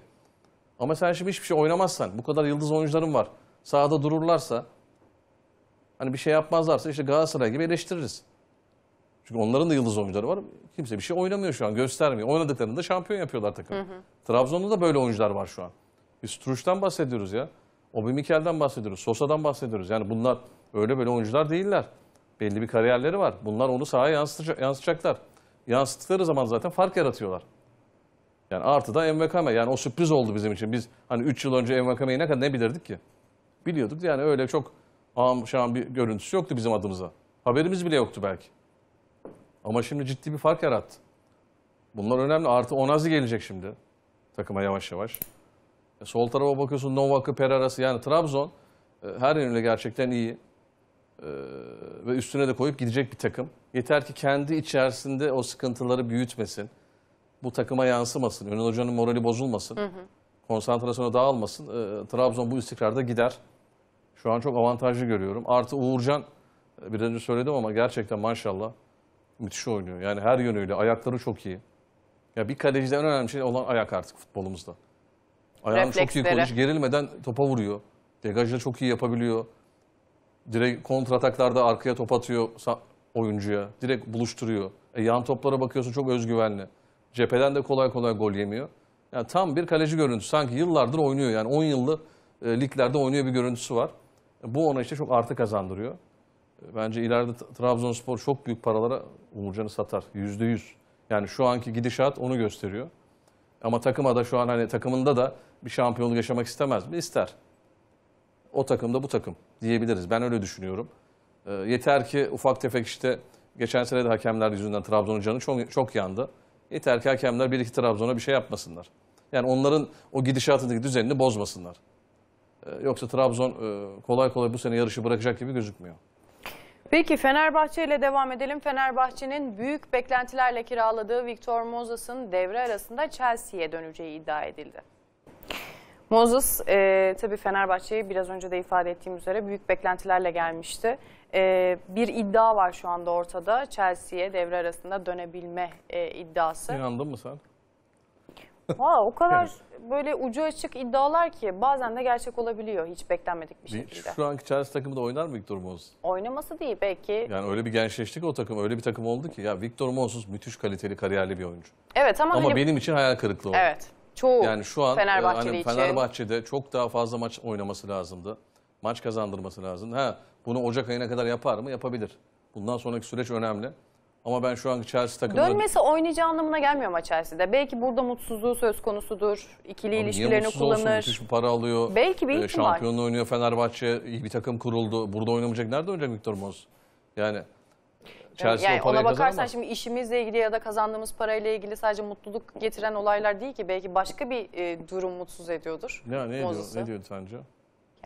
Ama sen şimdi hiçbir şey oynamazsan, bu kadar yıldız oyuncuların var, sahada dururlarsa, hani bir şey yapmazlarsa işte Galatasaray gibi eleştiririz. Çünkü onların da yıldız oyuncuları var. Kimse bir şey oynamıyor şu an, göstermiyor. Oynadıklarında şampiyon yapıyorlar takım. Hı hı. Trabzon'da da böyle oyuncular var şu an. Biz Struç'tan bahsediyoruz ya. Obi Mikel'den bahsediyoruz, Sosa'dan bahsediyoruz. Yani bunlar öyle böyle oyuncular değiller. Belli bir kariyerleri var. Bunlar onu sahaya yansıtacak, yansıtacaklar. Yansıttıkları zaman zaten fark yaratıyorlar. Yani artı da Envekame. Yani o sürpriz oldu bizim için. Biz hani 3 yıl önce Envekame'yi ne kadar ne bilirdik ki? Biliyorduk yani öyle çok ağam şahım bir görüntüsü yoktu bizim adımıza. Haberimiz bile yoktu belki. Ama şimdi ciddi bir fark yarattı. Bunlar önemli. Artı Onazi gelecek şimdi takıma yavaş yavaş. E, sol tarafa bakıyorsun Novak'ı, Perara'sı yani Trabzon e, her yönüyle gerçekten iyi. E, ve üstüne de koyup gidecek bir takım. Yeter ki kendi içerisinde o sıkıntıları büyütmesin bu takıma yansımasın. Ünal Hoca'nın morali bozulmasın. Hı hı. Konsantrasyonu dağılmasın. E, Trabzon bu istikrarda gider. Şu an çok avantajlı görüyorum. Artı Uğurcan e, bir önce söyledim ama gerçekten maşallah müthiş oynuyor. Yani her yönüyle ayakları çok iyi. Ya bir kalecide en önemli şey olan ayak artık futbolumuzda. Ayağını çok iyi koymuş. Gerilmeden topa vuruyor. Degajı çok iyi yapabiliyor. Direkt kontrataklarda arkaya top atıyor oyuncuya. Direkt buluşturuyor. E, yan toplara bakıyorsun çok özgüvenli. Cepheden de kolay kolay gol yemiyor. Yani tam bir kaleci görüntüsü. Sanki yıllardır oynuyor. Yani 10 yıllı e, liglerde oynuyor bir görüntüsü var. Bu ona işte çok artı kazandırıyor. Bence ileride Trabzonspor çok büyük paralara Umurcan'ı satar. Yüzde yüz. Yani şu anki gidişat onu gösteriyor. Ama takıma da şu an hani takımında da bir şampiyonluk yaşamak istemez mi? İster. O takımda bu takım diyebiliriz. Ben öyle düşünüyorum. E, yeter ki ufak tefek işte geçen sene de hakemler yüzünden Trabzon'un canı çok, çok yandı. Yeter ki hakemler bir iki Trabzon'a bir şey yapmasınlar. Yani onların o gidişatındaki düzenini bozmasınlar. Ee, yoksa Trabzon e, kolay kolay bu sene yarışı bırakacak gibi gözükmüyor. Peki Fenerbahçe ile devam edelim. Fenerbahçe'nin büyük beklentilerle kiraladığı Victor Moses'ın devre arasında Chelsea'ye döneceği iddia edildi. Moses e, tabii Fenerbahçe'yi biraz önce de ifade ettiğim üzere büyük beklentilerle gelmişti e, bir iddia var şu anda ortada. Chelsea'ye devre arasında dönebilme e, iddiası. İnandın mı sen? Ha, o kadar [laughs] böyle ucu açık iddialar ki bazen de gerçek olabiliyor hiç beklenmedik bir şekilde. Şu anki Chelsea takımı da oynar mı Victor Moses? Oynaması değil belki. Yani öyle bir gençleşti ki o takım öyle bir takım oldu ki ya Victor Moses müthiş kaliteli kariyerli bir oyuncu. Evet ama, ama hani... benim için hayal kırıklığı oldu. Evet. Çoğu yani şu an e, hani Fenerbahçeli hani Fenerbahçe'de için. çok daha fazla maç oynaması lazımdı. Maç kazandırması lazım. Ha bunu Ocak ayına kadar yapar mı? Yapabilir. Bundan sonraki süreç önemli. Ama ben şu an Chelsea takımı. Dönmesi oynayacağı anlamına gelmiyor ama Chelsea'de. Belki burada mutsuzluğu söz konusudur. İkili Abi ilişkilerini kullanır. Olsun, bir para alıyor. Belki bir ee, ihtimal. Şampiyonluğu oynuyor Fenerbahçe. iyi bir takım kuruldu. Burada oynamayacak. Nerede oynayacak Victor Moz? Yani Chelsea yani o ona bakarsan şimdi işimizle ilgili ya da kazandığımız parayla ilgili sadece mutluluk getiren olaylar değil ki belki başka bir e, durum mutsuz ediyordur. Ya ne ediyor, ne diyor sence?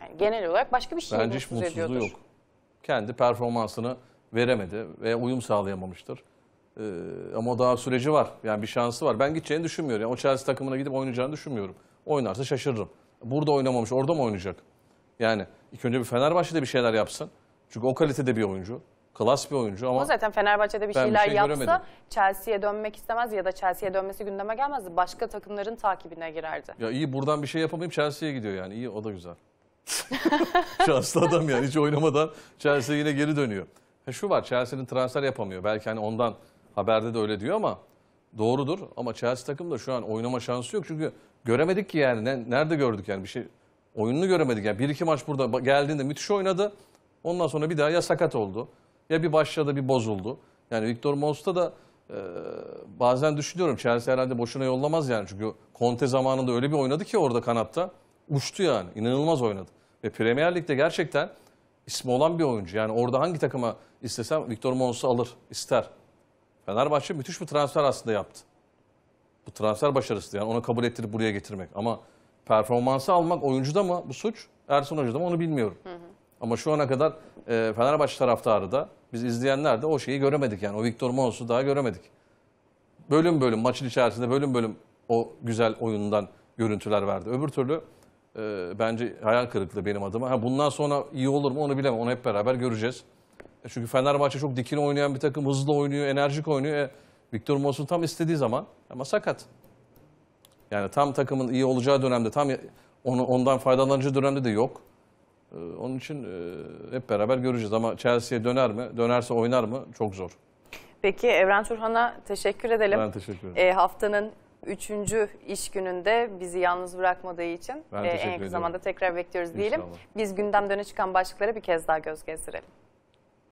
Yani genel olarak başka bir şey Bence hiç mutsuzluğu ediyordur. yok. Kendi performansını veremedi ve uyum sağlayamamıştır. Ee, ama daha süreci var. Yani bir şansı var. Ben gideceğini düşünmüyorum. Yani o Chelsea takımına gidip oynayacağını düşünmüyorum. Oynarsa şaşırırım. Burada oynamamış, orada mı oynayacak? Yani ilk önce bir Fenerbahçe'de bir şeyler yapsın. Çünkü o kalitede bir oyuncu. Klas bir oyuncu ama... O zaten Fenerbahçe'de bir şeyler bir şey yapsa göremedim. Chelsea'ye dönmek istemez ya da Chelsea'ye dönmesi gündeme gelmezdi. Başka takımların takibine girerdi. Ya iyi buradan bir şey yapamayayım Chelsea'ye gidiyor yani. İyi o da güzel. Şanslı adam yani hiç oynamadan Chelsea yine geri dönüyor. Ha şu var Chelsea'nin transfer yapamıyor. Belki hani ondan haberde de öyle diyor ama doğrudur. Ama Chelsea takım da şu an oynama şansı yok. Çünkü göremedik ki yani. nerede gördük yani bir şey. Oyununu göremedik. Yani bir iki maç burada geldiğinde müthiş oynadı. Ondan sonra bir daha ya sakat oldu. Ya bir başladı bir bozuldu. Yani Victor Mos'ta da e, bazen düşünüyorum Chelsea herhalde boşuna yollamaz yani. Çünkü Conte zamanında öyle bir oynadı ki orada kanatta uçtu yani. İnanılmaz oynadı. Ve Premier Lig'de gerçekten ismi olan bir oyuncu. Yani orada hangi takıma istesem Victor Mons'u alır, ister. Fenerbahçe müthiş bir transfer aslında yaptı. Bu transfer başarısı yani onu kabul ettirip buraya getirmek. Ama performansı almak oyuncuda mı bu suç, Ersun Hoca'da mı onu bilmiyorum. Hı hı. Ama şu ana kadar e, Fenerbahçe taraftarı da biz izleyenler de o şeyi göremedik yani. O Victor Mons'u daha göremedik. Bölüm bölüm maçın içerisinde bölüm bölüm o güzel oyundan görüntüler verdi. Öbür türlü e, bence hayal kırıklığı benim adıma. Ha, bundan sonra iyi olur mu onu bilemem. Onu hep beraber göreceğiz. E, çünkü Fenerbahçe çok dikili oynayan bir takım. Hızlı oynuyor, enerjik oynuyor. E, Victor Mosun tam istediği zaman ama sakat. Yani tam takımın iyi olacağı dönemde, tam onu, ondan faydalanacağı dönemde de yok. E, onun için e, hep beraber göreceğiz. Ama Chelsea'ye döner mi? Dönerse oynar mı? Çok zor. Peki Evren Turhan'a teşekkür edelim. Ben teşekkür ederim. E, haftanın üçüncü iş gününde bizi yalnız bırakmadığı için e, en yakın zamanda tekrar bekliyoruz diyelim. İnşallah. Biz gündemden çıkan başlıklara bir kez daha göz gezdirelim.